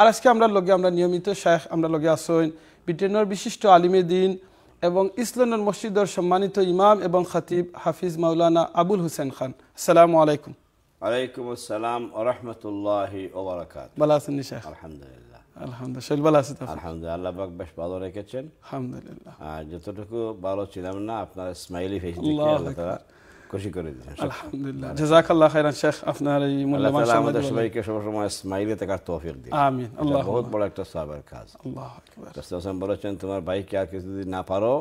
আর আজকে আমরা লগে আমরা নিয়মিত শেখ আমরা লগে আসইন ব্রিটেনের বিশিষ্ট আলিমে দিন এবং ইসলামের মসজিদের সম্মানিত ইমাম এবং খাতিব হাফিজ মাওলানা আবুল হুসেন খান সালাম আলাইকুম আলাইকুম আসসালাম রহমতুল্লাহ আলহামদুলিল্লাহ আলহামদুলিল্লাহ পাক বেশ ভালো রেখেছেন আলহামদুলিল্লাহ যতটুকু ভালো ছিলাম না আপনার স্মাইলি ফেস করে আলহামদুলিল্লাহ মানে খাইরান শেখ আপনার এই মূল্যবান সময় আমাদের সবাইকে স্মাইলে থাকার তৌফিক দিন আমিন আল্লাহ বহুত বড় একটা কাজ আকবার রাসূল বলেছেন তোমার ভাইকে আর কিছু যদি না পারো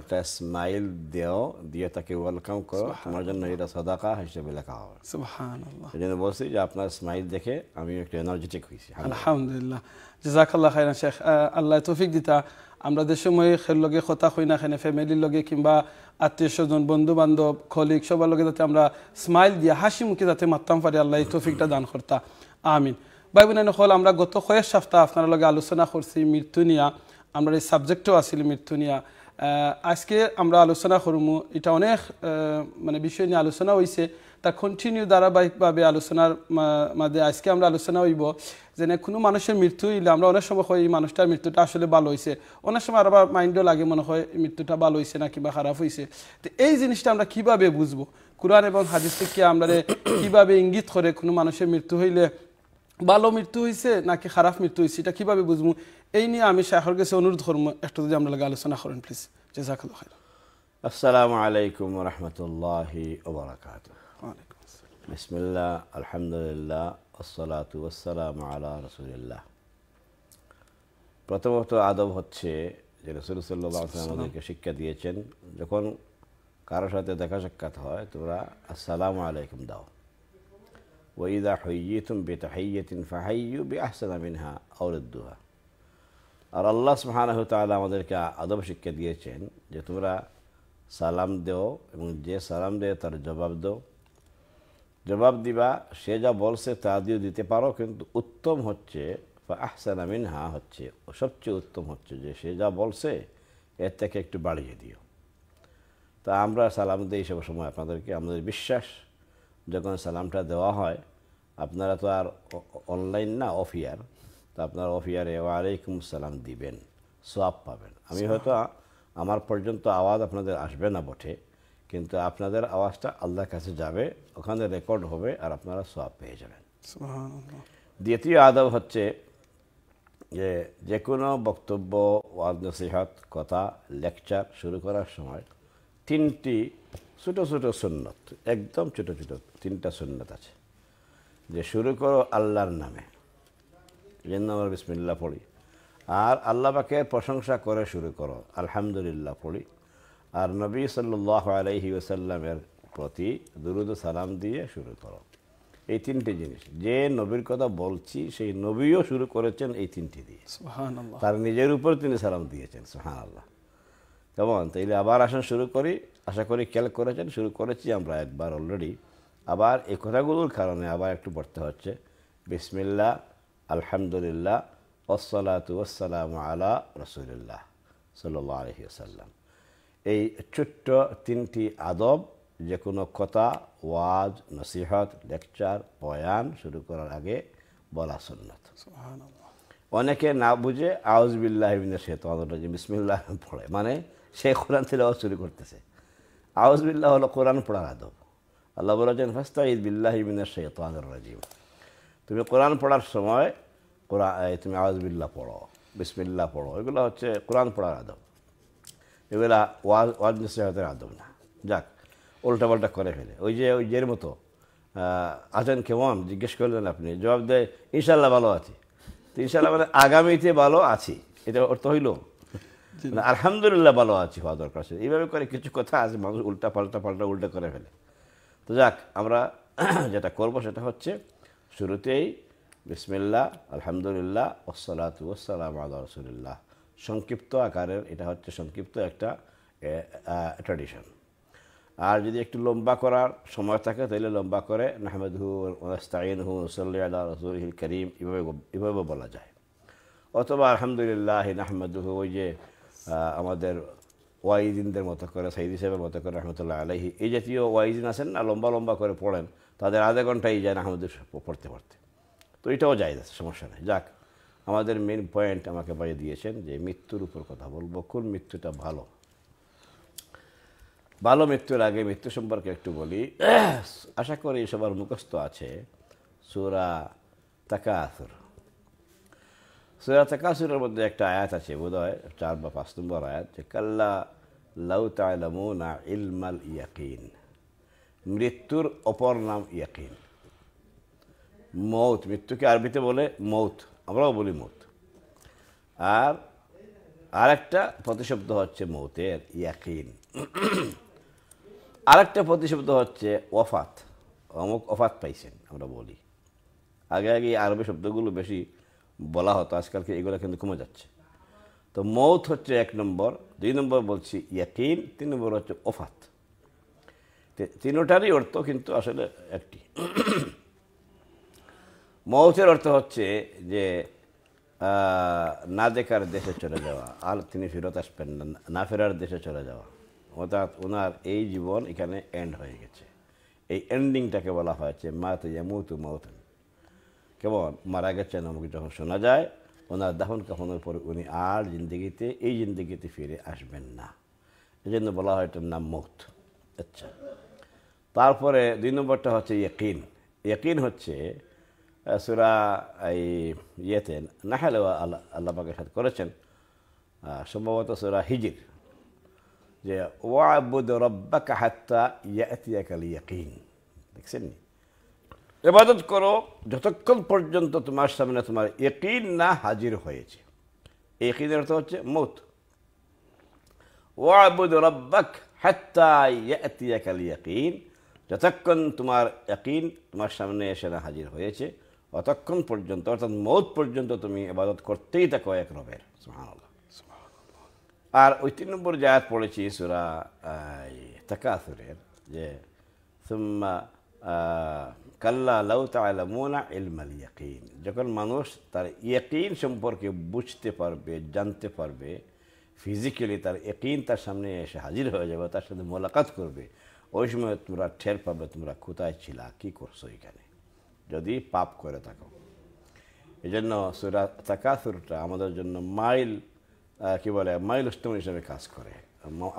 একটা স্মাইল দেও দিয়ে তাকে ওয়েলকাম করো তোমার জন্য এটা সদাকা হিসেবে লেখা হবে সুবহানাল্লাহ বলছি যে আপনার স্মাইল দেখে আমি একটু এনার্জেটিক হয়েছি আলহামদুলিল্লাহ জাজাকাল্লাহ খাইরান শেখ আল্লাহ তৌফিক দিতা আমরা দেশ সময় লগে কথা হই না খেনে ফ্যামিলির লগে কিংবা আত্মীয় স্বজন বন্ধু বান্ধব খলিক সবার লোকের যাতে আমরা স্মাইল দিয়ে হাসি মুখে যাতে মাত্তাম পারি আল্লাহ টফিকটা দান করতা আমিন ভাই বোন হল আমরা গত কয়েক সপ্তাহ আপনার লগে আলোচনা করছি মৃত্যু নিয়া আমরা এই সাবজেক্টও আসিল মৃত্যু নিয়া আজকে আমরা আলোচনা করমু এটা অনেক মানে বিষয় নিয়ে আলোচনা হয়েছে তা কন্টিনিউ ধারাবাহিকভাবে আলোচনার মাঝে আজকে আমরা আলোচনা হইব যে কোনো মানুষের মৃত্যু হইলে আমরা অনেক সময় হয় এই মানুষটার মৃত্যুটা আসলে ভালো হয়েছে অনেক সময় আবার মাইন্ডও লাগে মনে হয় মৃত্যুটা ভালো হয়েছে না কিংবা খারাপ হয়েছে তো এই জিনিসটা আমরা কিভাবে বুঝবো কোরআন এবং হাদিস থেকে আমরা কিভাবে ইঙ্গিত করে কোনো মানুষের মৃত্যু হইলে ভালো মৃত্যু হয়েছে নাকি খারাপ মৃত্যু হয়েছে এটা কীভাবে বুঝবো এই নিয়ে আমি শাহর কাছে অনুরোধ করবো একটু যদি আমরা আলোচনা করেন প্লিজ জেজাকাল খাই আসসালামু আলাইকুম রহমতুল্লাহ ওবরাকাত আলহামদুলিল্লাহ আসসালাতু আলা রসুলিল্লাহ প্রথমত আদব হচ্ছে যে রসুলসাল্লাহ আমাদেরকে শিক্ষা দিয়েছেন যখন কারো সাথে দেখা সাক্ষাৎ হয় তোমরা আসসালাম আলাইকুম দাও ওইদা হইয়িতুম বেতা হাইয়িন ফাহাইয়ু বে আহসানা মিনহা আউরুদ্দুহা আর আল্লাহ সুহানাহ তালা আমাদেরকে আদব শিক্ষা দিয়েছেন যে তোমরা সালাম দেও এবং যে সালাম দেয় তার জবাব দেও জবাব দিবা সে যা বলছে তা দিয়ে দিতে পারো কিন্তু উত্তম হচ্ছে আমিন হা হচ্ছে সবচেয়ে উত্তম হচ্ছে যে সে যা বলছে এর থেকে একটু বাড়িয়ে দিও তা আমরা সালাম দিই সব সময় আপনাদেরকে আমাদের বিশ্বাস যখন সালামটা দেওয়া হয় আপনারা তো আর অনলাইন না অফ ইয়ার তো আপনার অফ ইয়ারে ওয়ালাইকুম সালাম দিবেন সোয়াব পাবেন আমি হয়তো আমার পর্যন্ত আওয়াজ আপনাদের আসবে না বটে কিন্তু আপনাদের আওয়াজটা আল্লাহর কাছে যাবে ওখানে রেকর্ড হবে আর আপনারা সব পেয়ে যাবেন দ্বিতীয় আদব হচ্ছে যে যে কোনো বক্তব্য ওয়াজ নসিহত কথা লেকচার শুরু করার সময় তিনটি ছোটো ছোটো সুন্নত একদম ছোটো ছোটো তিনটা সুন্নত আছে যে শুরু করো আল্লাহর নামে জিন্নামর বিসমিল্লা পড়ি আর আল্লাহ পাকের প্রশংসা করে শুরু করো আলহামদুলিল্লাহ পড়ি আর নবী সাল্লাহ আলহি ওসাল্লামের প্রতি দুরুদ সালাম দিয়ে শুরু করো এই তিনটি জিনিস যে নবীর কথা বলছি সেই নবীও শুরু করেছেন এই তিনটি দিয়ে তার নিজের উপর তিনি সালাম দিয়েছেন সোহান আল্লাহ কেমন তাইলে আবার আসেন শুরু করি আশা করি খেয়াল করেছেন শুরু করেছি আমরা একবার অলরেডি আবার এই কথাগুলোর কারণে আবার একটু পড়তে হচ্ছে বিসমিল্লা আলহামদুলিল্লাহ ওসলাত ওসালাম আলা রসুলিল্লাহ সাল্লাহ আলহি আসাল্লাম এই ছোট্ট তিনটি আদব যে কোনো কথা ওয়াজ নসিহত লেকচার বয়ান শুরু করার আগে বলা সুন্নত অনেকে না বুঝে আউজবিল্লাহ সে তোমাদের বিসমিল্লাহ পড়ে মানে সে কোরআন তেলাওয়াত শুরু করতেছে আউজবিল্লাহ হলো কোরআন পড়ার আদব আল্লাহ বলেছেন ফাস্তা ঈদ বিল্লাহ ইবিনের সে আদর রাজিম তুমি কোরআন পড়ার সময় কোরআন তুমি বিল্লাহ পড়ো বিসমিল্লাহ পড়ো এগুলো হচ্ছে কোরআন পড়ার আদব এগুলা ওয়াজ ওয়াজ নসিহাতের আদম না যাক উল্টাপাল্টা করে ফেলে ওই যে ওই যের মতো আছেন কেমন জিজ্ঞেস করলেন আপনি জবাব দেয় ইনশাল্লাহ ভালো আছি তো ইনশাল্লাহ মানে আগামীতে ভালো আছি এটা অর্থ হইল মানে আলহামদুলিল্লাহ ভালো আছি হওয়া দরকার আছে এইভাবে করে কিছু কথা আছে মানুষ উল্টা পাল্টা পাল্টা উল্টা করে ফেলে তো যাক আমরা যেটা করব সেটা হচ্ছে শুরুতেই বিসমিল্লা আলহামদুলিল্লাহ ওসলাত ওসালাম আল্লাহ রসুলিল্লাহ সংক্ষিপ্ত আকারের এটা হচ্ছে সংক্ষিপ্ত একটা ট্র্যাডিশন আর যদি একটু লম্বা করার সময় থাকে তাহলে লম্বা করে নাহমেদ হুস্তাইন হু সাল্লাহ রসুল করিম এভাবে এভাবে বলা যায় অথবা আলহামদুলিল্লাহ নাহমেদ হু ওই যে আমাদের ওয়াইজিনদের মতো করে সাইদি সাহেবের মতো করে রহমতুল্লাহ আলহি এই জাতীয় ওয়াইজিন আছেন না লম্বা লম্বা করে পড়েন তাদের আধা ঘন্টাই যায় আহমেদ পড়তে পড়তে তো এটাও যায় সমস্যা নেই যাক আমাদের মেন পয়েন্ট আমাকে বাজিয়ে দিয়েছেন যে মৃত্যুর উপর কথা বলবো কোন মৃত্যুটা ভালো ভালো মৃত্যুর আগে মৃত্যু সম্পর্কে একটু বলি আশা করি সবার মুখস্থ আছে সুরা তাকাসুর সুরা তাকাসুরের মধ্যে একটা আয়াত আছে বোধহয় চার বা পাঁচ নম্বর আয়াত যে কাল্লা লাউ না ইলমাল ইয়াকিন মৃত্যুর অপর নাম ইয়াকিন মৌত মৃত্যুকে আরবিতে বলে মৌত আমরাও বলি মত আর আরেকটা প্রতিশব্দ হচ্ছে মৌতের ইয়াকিন আরেকটা প্রতিশব্দ হচ্ছে ওফাত অমুক অফাত পাইছেন আমরা বলি আগে আগে আরবি শব্দগুলো বেশি বলা হতো আজকালকে এগুলো কিন্তু কমে যাচ্ছে তো মৌত হচ্ছে এক নম্বর দুই নম্বর বলছি ইয়াকিন তিন নম্বর হচ্ছে ওফাত তিনোটারই অর্থ কিন্তু আসলে একটি মৌতের অর্থ হচ্ছে যে না দেখার দেশে চলে যাওয়া আর তিনি ফেরত আসবেন না ফেরার দেশে চলে যাওয়া অর্থাৎ ওনার এই জীবন এখানে এন্ড হয়ে গেছে এই এন্ডিংটাকে বলা হয়েছে মাতে মৌতু মৌতেন কেমন মারা গেছেন আমাকে যখন শোনা যায় ওনার দাহন কাহনের পর উনি আর জিন্দগিতে এই জিন্দগিতে ফিরে আসবেন না এই জন্য বলা হয় এটার নাম মৌত আচ্ছা তারপরে দুই নম্বরটা হচ্ছে ইয়কিন ইয়কিন হচ্ছে সুরা এই ইয়েতে নাহালেও আল্লাহ আল্লাহকে সাথে করেছেন সম্ভবত সুরা হিজির যে ওয়াবুদ রব্বা কাহাত্তা ইয়াতিয়াকাল ইয়াকিন দেখছেন এবাদত করো যতক্ষণ পর্যন্ত তোমার সামনে তোমার একিন না হাজির হয়েছে একিনের অর্থ হচ্ছে মত ওয়াবুদ রব্বাক হাত্তা ইয়াতিয়াকাল ইয়াকিন যতক্ষণ তোমার একিন তোমার সামনে এসে না হাজির হয়েছে অতক্ষণ পর্যন্ত অর্থাৎ মৌত পর্যন্ত তুমি এবাদত করতেই থাকো এক রবের আর ওই তিন নম্বর জায়াত পড়েছি সুরা তাকাসুরের যে সুম্মা কাল্লা লাউ তালামুনা ইলমাল ইয়াকিন যখন মানুষ তার ইয়াকিন সম্পর্কে বুঝতে পারবে জানতে পারবে ফিজিক্যালি তার ইয়াকিন তার সামনে এসে হাজির হয়ে যাবে তার সাথে মোলাকাত করবে ওই সময় তোমরা ঠের পাবে তোমরা কোথায় ছিলা কী করছো এখানে যদি পাপ করে থাকো এই জন্য সুরা তাকাসুরটা আমাদের জন্য মাইল কি বলে মাইল স্টোন হিসেবে কাজ করে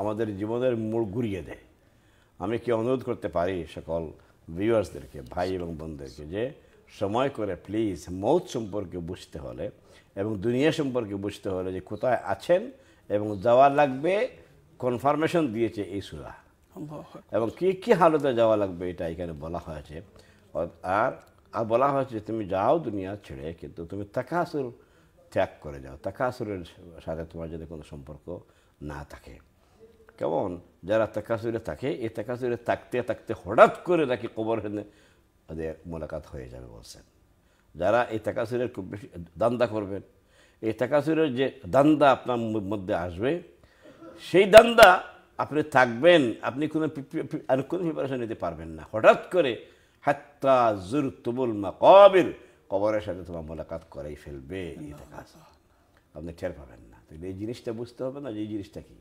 আমাদের জীবনের মূল ঘুরিয়ে দেয় আমি কি অনুরোধ করতে পারি সকল ভিউয়ার্সদেরকে ভাই এবং বোনদেরকে যে সময় করে প্লিজ মৌত সম্পর্কে বুঝতে হলে এবং দুনিয়া সম্পর্কে বুঝতে হলে যে কোথায় আছেন এবং যাওয়া লাগবে কনফার্মেশন দিয়েছে এই সুরা এবং কি কি হালতে যাওয়া লাগবে এটা এখানে বলা হয়েছে আর আর বলা হয়েছে যে তুমি যাও দুনিয়া ছেড়ে কিন্তু তুমি তাকাসুর ত্যাগ করে যাও তাকাসুরের সাথে তোমার যদি কোনো সম্পর্ক না থাকে কেমন যারা তাকাসুরে থাকে এই তাকাসুরে থাকতে থাকতে হঠাৎ করে নাকি কবর ওদের মোলাকাত হয়ে যাবে বলছেন যারা এই তাকাসুরের খুব বেশি দান্দা করবেন এই তাকাসুরের যে দান্দা আপনার মধ্যে আসবে সেই দান্দা আপনি থাকবেন আপনি কোনো আর কোনো প্রিপারেশন নিতে পারবেন না হঠাৎ করে হাত্তা জুর তুবুল মাকবির কবরের সাথে তোমার মোলাকাত করাই ফেলবে আপনি টের পাবেন না তো এই জিনিসটা বুঝতে হবে না যে এই জিনিসটা কি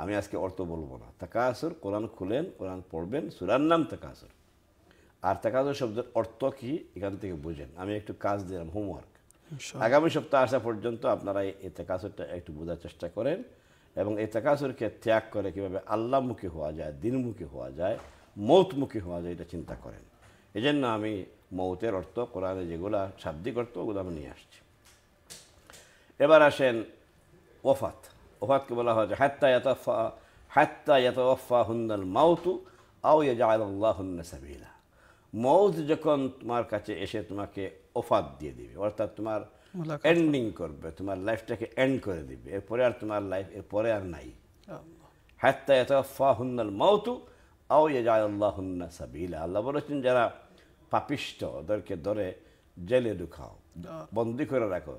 আমি আজকে অর্থ বলবো না তাকাসুর কোরআন খুলেন কোরআন পড়বেন সুরার নাম তাকাসুর আর তাকাসুর শব্দের অর্থ কি এখান থেকে বোঝেন আমি একটু কাজ দিলাম হোমওয়ার্ক আগামী সপ্তাহ আসা পর্যন্ত আপনারা এই তাকাসুরটা একটু বোঝার চেষ্টা করেন এবং এই তাকাসুরকে ত্যাগ করে কীভাবে আল্লাহমুখী হওয়া যায় দিনমুখী হওয়া যায় মৌতমুখী হওয়া যায় এটা চিন্তা করেন এজন্য আমি মৌতের অর্থ কোরআনে যেগুলা শাব্দিক অর্থ ওগুলো আমি নিয়ে আসছি এবার আসেন ওফাত ওফাতকে বলা হয় যে হাত্তা ইয়াতফা হাত্তা অফা হুন্দাল মাউতু আও ইয়াজা আল্লাহ সাবিলা মৌত যখন তোমার কাছে এসে তোমাকে ওফাত দিয়ে দিবে অর্থাৎ তোমার এন্ডিং করবে তোমার লাইফটাকে এন্ড করে দিবে এরপরে আর তোমার লাইফ এরপরে আর নাই হাত্তা ইয়াতফা হুন্নাল মাউতু আও ইয়াজা আল্লাহ সাবিলা আল্লাহ বলেছেন যারা পাপিষ্ট ওদেরকে ধরে জেলে ঢুকাও বন্দি করে রাখো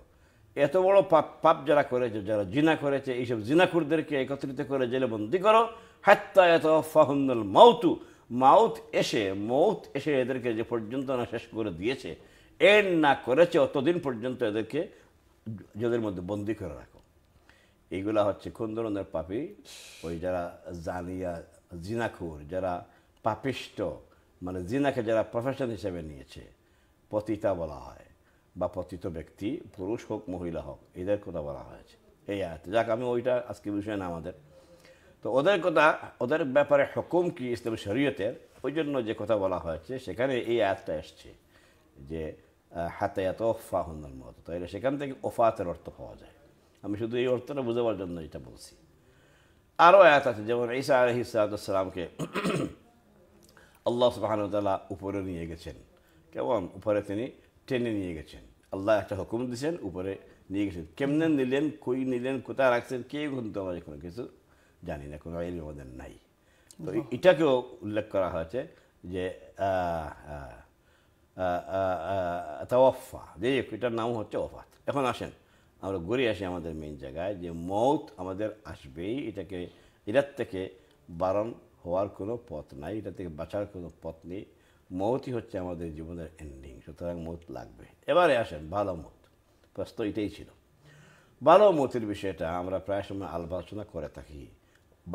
এত বড় পাপ পাপ যারা করেছে যারা জিনা করেছে এইসব জিনাকুরদেরকে একত্রিত করে জেলে বন্দি করো হাত্তা এত ফাহুন্দল মাউতু মাউথ এসে মৌত এসে এদেরকে যে পর্যন্ত না শেষ করে দিয়েছে এর না করেছে অতদিন পর্যন্ত এদেরকে যাদের মধ্যে বন্দি করে রাখো এইগুলা হচ্ছে কোন ধরনের পাপি ওই যারা জানিয়া জিনাখুর যারা পাপিষ্ট মানে জিনাকে যারা প্রফেশন হিসেবে নিয়েছে পতিতা বলা হয় বা পতিত ব্যক্তি পুরুষ হোক মহিলা হোক এদের কথা বলা হয়েছে এই আয়াত যাক আমি ওইটা আজকে বিষয় না আমাদের তো ওদের কথা ওদের ব্যাপারে হকুম কি ইসলাম শরীয়তের ওই জন্য যে কথা বলা হয়েছে সেখানে এই আয়াতটা এসছে যে হাতে এত ওফা হুন্দার মতো তাহলে সেখান থেকে ওফাতের অর্থ পাওয়া যায় আমি শুধু এই অর্থটা বোঝাবার জন্য এটা বলছি আরও আয়াত আছে যেমন ঈসা আলহিসামকে আল্লাহ সুবাহানুতালা উপরে নিয়ে গেছেন কেমন উপরে তিনি টেনে নিয়ে গেছেন আল্লাহ একটা হুকুম দিয়েছেন উপরে নিয়ে গেছেন কেমনে নিলেন কই নিলেন কোথায় রাখছেন কে কিন্তু আমার কোনো কিছু জানি না কোনো এল আমাদের নাই তো এটাকেও উল্লেখ করা হয়েছে যে তাওয়াফা যে এটার নাম হচ্ছে ওফাত এখন আসেন আমরা ঘুরে আসি আমাদের মেইন জায়গায় যে মৌত আমাদের আসবেই এটাকে এটার থেকে বারণ হওয়ার কোনো পথ নাই এটা থেকে বাঁচার কোনো পথ নেই মতই হচ্ছে আমাদের জীবনের এন্ডিং সুতরাং মত লাগবে এবারে আসেন ভালো মত প্রশ্ন এটাই ছিল ভালো মতের বিষয়টা আমরা প্রায় সময় আলোচনা করে থাকি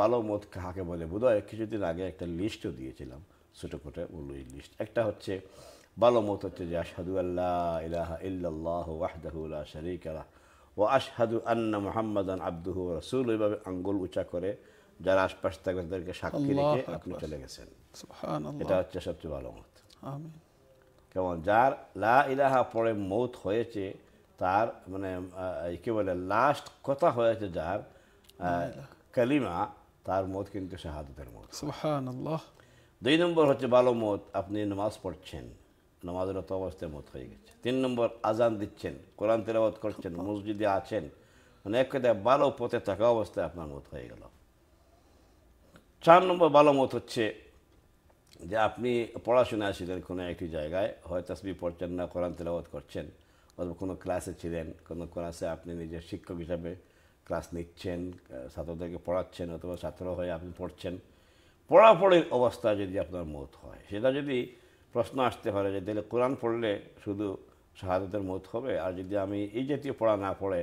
ভালো মত কাহাকে বলে বোধহয় কিছুদিন আগে একটা লিস্টও দিয়েছিলাম ছোটো কোটে বললো এই লিস্ট একটা হচ্ছে ভালো মত হচ্ছে যে আশহাদু আল্লাহ ইলাহা ইল্লাল্লাহ ওয়াহদাহুল্লাহ শরিক আলাহ ও আশহাদু আন্না মোহাম্মদান আব্দুহ রসুল ওইভাবে আঙ্গুল উঁচা করে যারা আশপাশ থাকবে তাদেরকে সাক্ষী রেখে আপনি চলে গেছেন এটা হচ্ছে সবচেয়ে ভালো মত কেমন যার লা ইলাহা পরে মৌত হয়েছে তার মানে কি বলে লাস্ট কথা হয়েছে যার কালিমা তার মত কিন্তু শাহাদতের মত দুই নম্বর হচ্ছে ভালো মত আপনি নামাজ পড়ছেন নামাজের অত অবস্থায় মত হয়ে গেছে তিন নম্বর আজান দিচ্ছেন কোরআন তেলাবাদ করছেন মসজিদে আছেন মানে এক কথায় ভালো পথে থাকা অবস্থায় আপনার মত হয়ে গেল চার নম্বর ভালো মত হচ্ছে যে আপনি পড়াশোনায় ছিলেন কোনো একটি জায়গায় হয় তসবি পড়ছেন না কোরআন তেলাওয়াত করছেন অথবা কোনো ক্লাসে ছিলেন কোনো ক্লাসে আপনি নিজের শিক্ষক হিসাবে ক্লাস নিচ্ছেন ছাত্রদেরকে পড়াচ্ছেন অথবা ছাত্র হয়ে আপনি পড়ছেন পড়াপড়ির অবস্থা যদি আপনার মত হয় সেটা যদি প্রশ্ন আসতে পারে যে তাহলে কোরআন পড়লে শুধু শাহাদতের মত হবে আর যদি আমি এই জাতীয় পড়া না পড়ে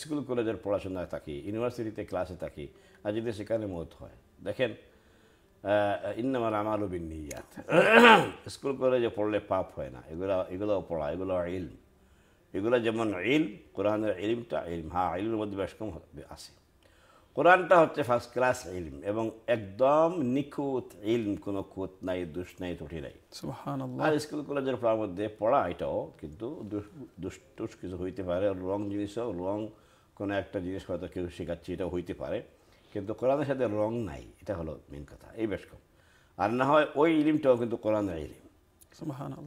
স্কুল কলেজের পড়াশোনায় থাকি ইউনিভার্সিটিতে ক্লাসে থাকি আর যদি সেখানে মত হয় দেখেন ইন্নামার আমারও বিনিয়াত স্কুল কলেজে পড়লে পাপ হয় না এগুলো এগুলোও পড়া এগুলো ইল এগুলো যেমন ইল কোরআনের ইলিমটা ইলম হ্যাঁ ইলের মধ্যে বেশ কম আছে কোরআনটা হচ্ছে ফার্স্ট ক্লাস ইলম এবং একদম নিখুঁত ইলম কোনো খুঁত নাই দুষ নাই ত্রুটি নাই আর স্কুল কলেজের পড়ার মধ্যে পড়া এটাও কিন্তু দুষ্টুষ কিছু হইতে পারে রং জিনিসও রং কোনো একটা জিনিস হয়তো কেউ শেখাচ্ছে এটাও হইতে পারে কিন্তু কোরআনের সাথে রং নাই এটা হলো মেন কথা এই বেশ কম আর না হয় ওই ইলিমটাও কিন্তু কোরআনের ইলিম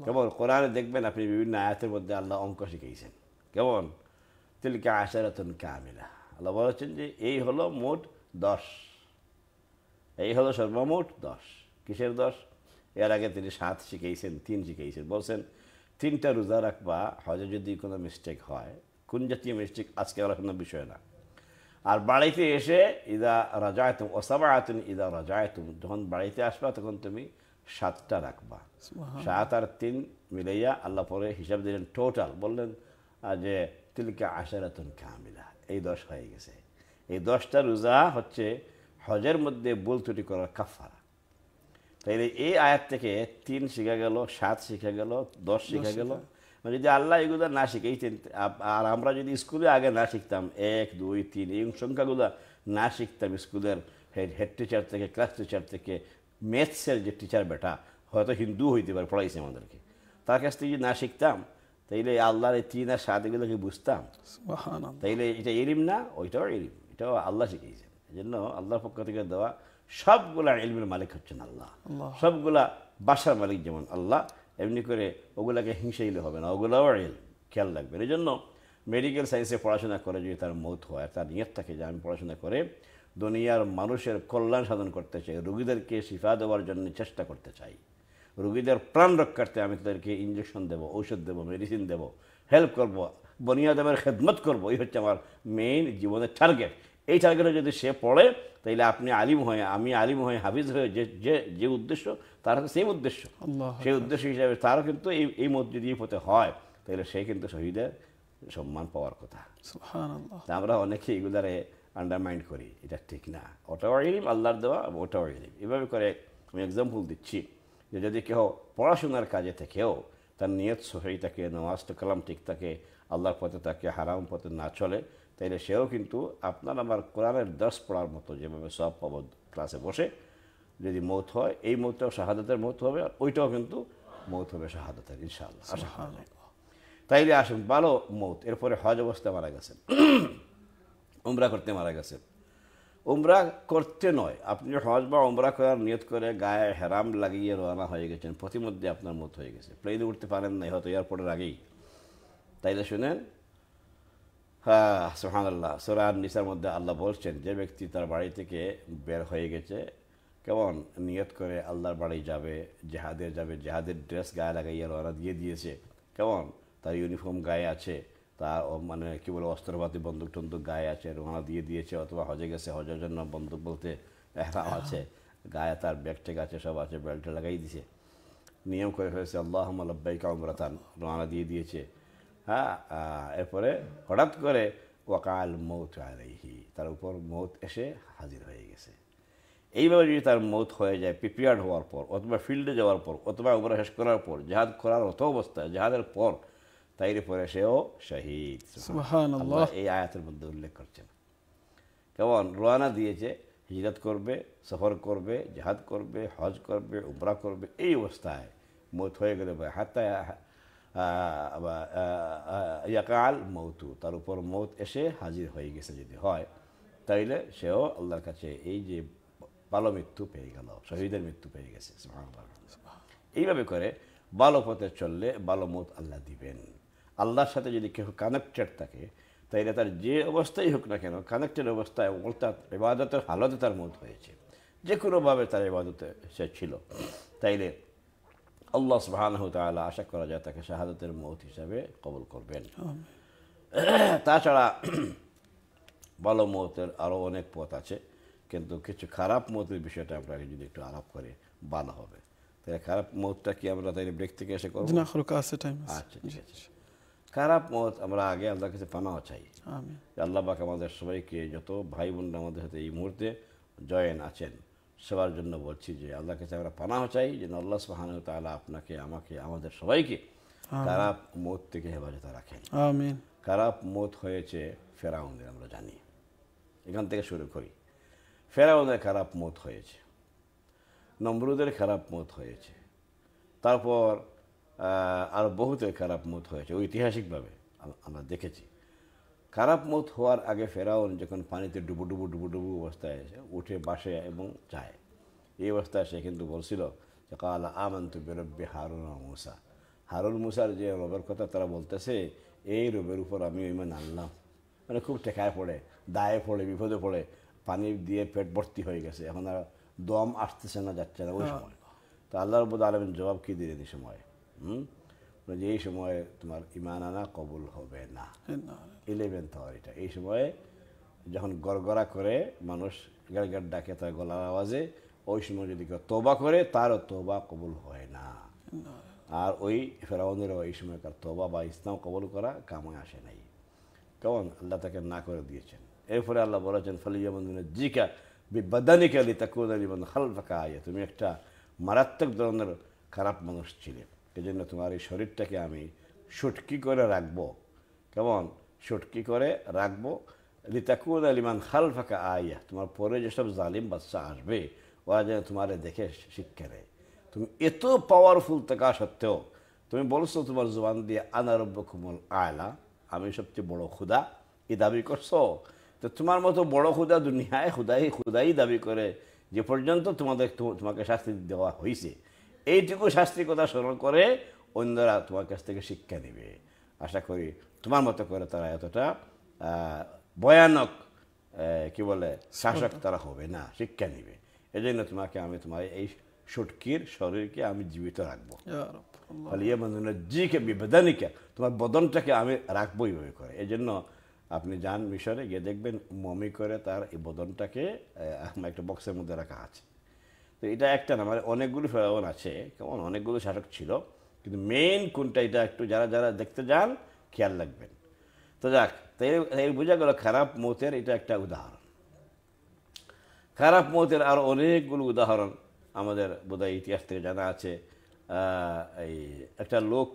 কেমন কোরআনে দেখবেন আপনি বিভিন্ন আয়াতের মধ্যে আল্লাহ অঙ্ক শিখিয়েছেন কেমন তিলকা আশারাতন কামিলা আল্লাহ বলেছেন যে এই হলো মোট দশ এই হলো সর্বমোট দশ কিসের দশ এর আগে তিনি সাত শিখিয়েছেন তিন শিখিয়েছেন বলছেন তিনটা রোজা রাখবা হজে যদি কোনো মিস্টেক হয় কোন জাতীয় মিস্টেক আজকে কোনো বিষয় না আর বাড়িতে এসে ইদা রাজায়তুম ওসাবায়াতুন ইদা রাজায়তুম যখন বাড়িতে আসবা তখন তুমি সাতটা রাখবা সাত আর তিন মিলাইয়া আল্লাহ পরে হিসাব দিলেন টোটাল বললেন যে তিলকা আশারাতুন খামিলা এই দশ হয়ে গেছে এই দশটা রোজা হচ্ছে হজের মধ্যে বল ত্রুটি করার কাফারা তাইলে এই আয়াত থেকে তিন শিখা গেল সাত শিখা গেল দশ শিখা গেল মানে যদি আল্লাহ এগুলো না শিখাইতেন আর আমরা যদি স্কুলে আগে না শিখতাম এক দুই তিন এই সংখ্যাগুলো না শিখতাম স্কুলের হেড হেড টিচার থেকে ক্লাস টিচার থেকে ম্যাথসের যে টিচার বেটা হয়তো হিন্দু হইতে পারে পড়াইছে আমাদেরকে তার কাছ থেকে যদি না শিখতাম তাইলে আল্লাহর এই তিন আর সাত এগুলোকে বুঝতাম তাইলে এটা এলিম না ওইটাও এলিম এটাও আল্লাহ শিখিয়েছেন এই জন্য আল্লাহর পক্ষ থেকে দেওয়া সবগুলা এলিমের মালিক হচ্ছেন আল্লাহ সবগুলা বাসার মালিক যেমন আল্লাহ এমনি করে ওগুলাকে হিংসা দিলে হবে না ওগুলাও এল খেয়াল রাখবে এই জন্য মেডিকেল সায়েন্সে পড়াশোনা করে যদি তার মত হয় তার নিয়ত থাকে যে আমি পড়াশোনা করে দুনিয়ার মানুষের কল্যাণ সাধন করতে চাই রুগীদেরকে শিফা দেওয়ার জন্য চেষ্টা করতে চাই রুগীদের প্রাণ রক্ষার্থে আমি তাদেরকে ইঞ্জেকশন দেবো ঔষধ দেবো মেডিসিন দেবো হেল্প করবো বনিয়াদমের খেদমত করবো এই হচ্ছে আমার মেইন জীবনের টার্গেট এই টার্গেটে যদি সে পড়ে তাইলে আপনি আলিম হয়ে আমি আলিম হয়ে হাফিজ হয়ে যে যে যে উদ্দেশ্য তার সেম উদ্দেশ্য সেই উদ্দেশ্য হিসাবে তারও কিন্তু এই এই মসজিদ পথে হয় তাহলে সে কিন্তু শহীদের সম্মান পাওয়ার কথা আমরা অনেকে এগুলারে আন্ডারমাইন্ড করি এটা ঠিক না ওটাও এলিম আল্লাহর দেওয়া ওটাও এলিম এভাবে করে আমি এক্সাম্পল দিচ্ছি যে যদি কেউ পড়াশোনার কাজে থেকেও তার নিয়ত সহি থাকে নওয়াজ কালাম ঠিক থাকে আল্লাহর পথে তাকে হারাম পথে না চলে তাইলে সেও কিন্তু আপনার আমার কোরআনের দর্শ পড়ার মতো যেভাবে সব পাব ক্লাসে বসে যদি মৌত হয় এই মৌতটাও শাহাদতের মৌত হবে আর ওইটাও কিন্তু মৌত হবে শাহাদতের ইনশাআল্লাহ তাইলে আসুন ভালো মৌত এরপরে হজ অবস্থায় মারা গেছেন উমরা করতে মারা গেছেন উমরা করতে নয় আপনি হজ বা উমরা করার নিয়ত করে গায়ে হেরাম লাগিয়ে রওনা হয়ে গেছেন প্রতিমধ্যে আপনার মত হয়ে গেছে প্লেনে উঠতে পারেন না হয়তো এয়ারপোর্টের আগেই তাইলে শুনেন হ্যাঁ সোহানাল্লাহ সোরান নিসার মধ্যে আল্লাহ বলছেন যে ব্যক্তি তার বাড়ি থেকে বের হয়ে গেছে কেমন নিয়ত করে আল্লাহর বাড়ি যাবে জেহাদে যাবে জেহাদের ড্রেস গায়ে লাগাইয়া রওনা দিয়ে দিয়েছে কেমন তার ইউনিফর্ম গায়ে আছে তার মানে কী বলে অস্ত্রপাতি বন্দুক টন্দুক গায়ে আছে রোহানা দিয়ে দিয়েছে অথবা হজে গেছে হজের জন্য বন্দুক বলতে এরাম আছে গায়ে তার ব্যাগ টেক আছে সব আছে বেল্টে লাগাই দিছে নিয়ম করে ফেলেছে আল্লাহ আল্লাহ্বাইকা অমরাতান রোহানা দিয়ে দিয়েছে এরপরে হঠাৎ করে ওয়াকাল মৌত আলাইহি তার উপর মৌত এসে হাজির হয়ে গেছে এইভাবে যদি তার মৌত হয়ে যায় প্রিপেয়ার্ড হওয়ার পর অথবা ফিল্ডে যাওয়ার পর অথবা উপরে শেষ করার পর জাহাজ করার অত অবস্থা জাহাজের পর তাইর পরে সেও শহীদ এই আয়াতের মধ্যে উল্লেখ করছেন কেমন রোয়ানা দিয়েছে হিজরত করবে সফর করবে জাহাদ করবে হজ করবে উমরা করবে এই অবস্থায় মৌত হয়ে গেলে হাত ইয়াকাল মৌতু তার উপর মৌত এসে হাজির হয়ে গেছে যদি হয় তাইলে সেও আল্লাহর কাছে এই যে বালো মৃত্যু পেয়ে গেল শহীদের মৃত্যু পেয়ে গেছে এইভাবে করে বালো পথে চললে বালো মত আল্লাহ দিবেন আল্লাহর সাথে যদি কেউ কানেক্টেড থাকে তাইলে তার যে অবস্থাই হোক না কেন কানেক্টেড অবস্থায় অর্থাৎ এবাদতের হালতে তার মত হয়েছে যে কোনোভাবে তার এবাদতে সে ছিল তাইলে আল্লাহ সুবাহানহ তালা আশা করা যায় তাকে শাহাদতের মত হিসাবে কবল করবেন তাছাড়া ভালো মতের আরও অনেক পথ আছে কিন্তু কিছু খারাপ মতের বিষয়টা আপনাকে যদি একটু আলাপ করে ভালো হবে তাহলে খারাপ মতটা কি আমরা তাই ব্রেক থেকে এসে করবো আচ্ছা ঠিক আছে খারাপ মত আমরা আগে আল্লাহ কাছে পানাও চাই আল্লাহ বাক আমাদের সবাইকে যত ভাই বোনরা আমাদের সাথে এই মুহূর্তে জয়েন আছেন সবার জন্য বলছি যে আল্লাহ কাছে আমরা পানাহ চাই যেন আল্লাহ সুহান তালা আপনাকে আমাকে আমাদের সবাইকে খারাপ মত থেকে হেফাজতে রাখেন খারাপ মত হয়েছে ফেরাউনের আমরা জানি এখান থেকে শুরু করি ফেরাউনের খারাপ মত হয়েছে নম্রুদের খারাপ মত হয়েছে তারপর আর বহুতের খারাপ মত হয়েছে ঐতিহাসিকভাবে আমরা দেখেছি খারাপ মত হওয়ার আগে ফেরাউন যখন পানিতে ডুবু ডুবু ডুবু ডুবু অবস্থায় উঠে বাসে এবং যায় এই অবস্থায় সে কিন্তু বলছিল যে কাল আমন্ত বেরব্বে হারুন মুসা হারুন মুসার যে রবের কথা তারা বলতেছে এই রবের উপর আমি ওই মানে আনলাম মানে খুব ঠেকায় পড়ে দায়ে পড়ে বিপদে পড়ে পানি দিয়ে পেট ভর্তি হয়ে গেছে এখন আর দম আসতেছে না যাচ্ছে না ওই সময় তো আল্লাহ রব আলম জবাব কী দিলেন এই সময় হুম যে এই সময় তোমার ইমান আনা কবুল হবে না ইলেভেন্থ আওয়ার এটা এই সময়ে যখন গড়গড়া করে মানুষ গাড় ডাকে তার গলার আওয়াজে ওই সময় যদি কেউ তোবা করে তারও তোবা কবুল হয় না আর ওই ফেরাউনেরও এই সময়কার তোবা বা ইসলাম কবুল করা কামে আসে নাই কেমন আল্লাহ তাকে না করে দিয়েছেন এরপরে আল্লাহ বলেছেন ফলিয়া জিকা বিবাদানিক আলী তাকুদ আলী বন্ধু হালফাকা আয়ে তুমি একটা মারাত্মক ধরনের খারাপ মানুষ ছিলে এই জন্য তোমার এই শরীরটাকে আমি সুটকি করে রাখবো কেমন সটকি করে রাখবো রিতাকুদ আলিমান খাল ফাঁকা আয়া তোমার পরে যেসব জালিম বাচ্চা আসবে ওরা যেন তোমারে দেখে শিক্ষা নেয় তুমি এত পাওয়ারফুল থাকা সত্ত্বেও তুমি বলছো তোমার জবান দিয়ে আনারব্য কুমল আয়লা আমি সবচেয়ে বড় খুদা এই দাবি করছো তো তোমার মতো বড় খুদা দুনিয়ায় খুদাই খুদাই দাবি করে যে পর্যন্ত তোমাদের তোমাকে শাস্তি দেওয়া হয়েছে এইটুকু শাস্তির কথা স্মরণ করে অন্যরা তোমার কাছ থেকে শিক্ষা নেবে আশা করি তোমার মতো করে তারা এতটা ভয়ানক কি বলে শাসক তারা হবে না শিক্ষা নিবে এই জন্য তোমাকে আমি তোমার এই সুটকির শরীরকে আমি জীবিত রাখবো ইয়ে বন্ধুরা জিকে বিবেদানিকে তোমার বদনটাকে আমি রাখবো এইভাবে করে এই জন্য আপনি যান মিশরে গিয়ে দেখবেন মমি করে তার এই বদনটাকে একটা বক্সের মধ্যে রাখা আছে তো এটা একটা না মানে অনেকগুলো ফেরাউন আছে কেমন অনেকগুলো শাসক ছিল কিন্তু মেইন কোনটা এটা একটু যারা যারা দেখতে যান খেয়াল রাখবেন তো যাক তাই এর বোঝা গেল খারাপ মতের এটা একটা উদাহরণ খারাপ মতের আরও অনেকগুলো উদাহরণ আমাদের বোধহয় ইতিহাস থেকে জানা আছে এই একটা লোক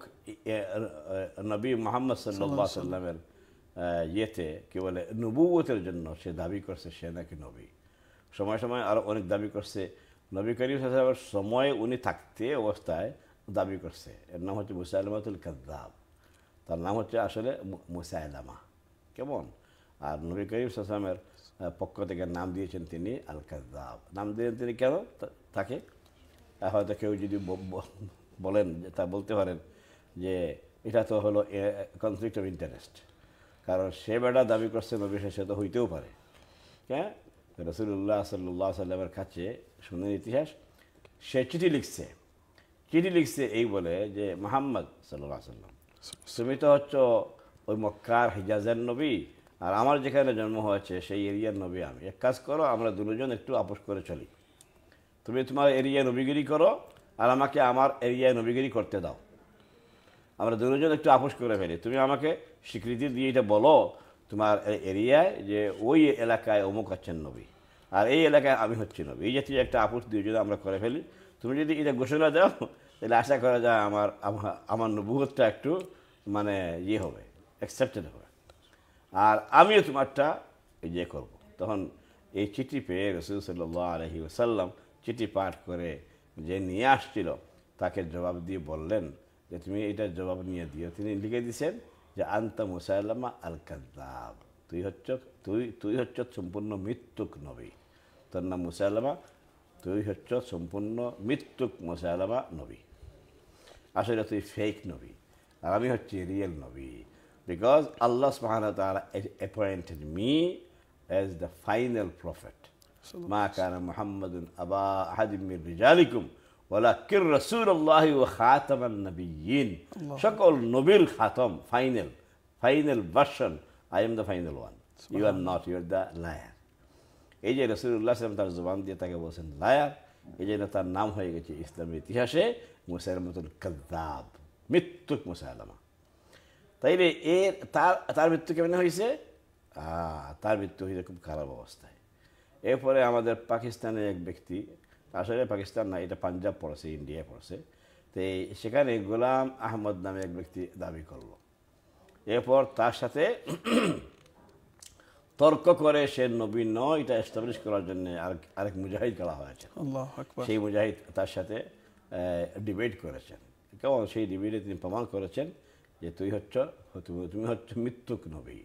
নবী মোহাম্মদ সাল্লা সাল্লামের ইয়েতে কী বলে নবুয়তের জন্য সে দাবি করছে সে নাকি নবী সময় সময় আরও অনেক দাবি করছে নবী করিম সাহেবের সময় উনি থাকতে অবস্থায় দাবি করছে এর নাম হচ্ছে মুসাইলমাতুল কাদ্দাব তার নাম হচ্ছে আসলে মুসাইলামা কেমন আর নবী করিম সাসামের পক্ষ থেকে নাম দিয়েছেন তিনি আল কাজাব নাম দিলেন তিনি কেন তাকে হয়তো কেউ যদি বলেন তা বলতে পারেন যে এটা তো হলো কনফ্লিক্ট অফ ইন্টারেস্ট কারণ সে বেটা দাবি করছে নবী সে তো হইতেও পারে হ্যাঁ রসুল্লাহ সাল্লাহ সাল্লামের কাছে শুনেন ইতিহাস সে চিঠি লিখছে চিঠি লিখছে এই বলে যে মোহাম্মদ সাল্লাহ সাল্লাম সুমি তো হচ্ছে ওই মক্কার হিজাজের নবী আর আমার যেখানে জন্ম হয়েছে সেই এরিয়ার নবী আমি এক কাজ করো আমরা দুজন একটু আপোষ করে চলি তুমি তোমার এরিয়া নবীগিরি করো আর আমাকে আমার এরিয়ায় নবীগিরি করতে দাও আমরা দুজন একটু আপোষ করে ফেলি তুমি আমাকে স্বীকৃতি দিয়ে এটা বলো তোমার এরিয়ায় যে ওই এলাকায় অমুক হচ্ছেন নবী আর এই এলাকায় আমি হচ্ছি নবী এই জাতীয় একটা আপোষ যদি আমরা করে ফেলি তুমি যদি এটা ঘোষণা দাও তাহলে আশা করা যায় আমার আমার নবুহতটা একটু মানে ইয়ে হবে অ্যাকসেপ্টেড হবে আর আমিও তোমারটা ইয়ে করব। তখন এই চিঠি পেয়ে রসুল সাল্লাহ আলহি ওসাল্লাম চিঠি পাঠ করে যে নিয়ে আসছিল তাকে জবাব দিয়ে বললেন যে তুমি এটা জবাব নিয়ে দিও তিনি লিখে দিয়েছেন যে আন্তা মুসাইলামা আল কাদ্দাব তুই হচ্ছ তুই তুই হচ্ছ সম্পূর্ণ মৃত্যুক নবী তোর নাম মুসাইলামা তুই হচ্ছ সম্পূর্ণ মৃত্যুক মুসাইলামা নবী আসলে তুই ফেক নবী আর আমি হচ্ছি রিয়েল নবী বিকজ আল্লাহ সুবহানাহু ওয়া তাআলা appointed me as the final prophet মা কানা মুহাম্মাদুন আবা আহাদিম মির রিজালিকুম ওয়ালাকিন রাসূলুল্লাহি ওয়া খাতামান নবিয়্যিন সকল নবীর খাতম final final version I am the final one you are not you are the liar এই যে রসুল্লাহ সালাম তার জবান দিয়ে তাকে বলছেন লায়ার এই জন্য তার নাম হয়ে গেছে ইসলামের ইতিহাসে মুসাইলামতুল কদ্দাব মৃত্যুক মুসালামা তাইলে এর তার তার মৃত্যু কেমন হয়েছে তার মৃত্যু হয়েছে খুব খারাপ অবস্থায় এরপরে আমাদের পাকিস্তানের এক ব্যক্তি আসলে পাকিস্তান না এটা পাঞ্জাব পড়েছে ইন্ডিয়ায় পড়েছে তো সেখানে গোলাম আহমদ নামে এক ব্যক্তি দাবি করল এরপর তার সাথে তর্ক করে সে নবী নয় এটা এস্টাবলিশ করার জন্য আরেক মুজাহিদ করা হয়েছে সেই মুজাহিদ তার সাথে ডিবেট করেছেন কেমন সেই নিবিড়ে তিনি প্রমাণ করেছেন যে তুই হচ্ছ তুমি হচ্ছ মৃত্যুক নবী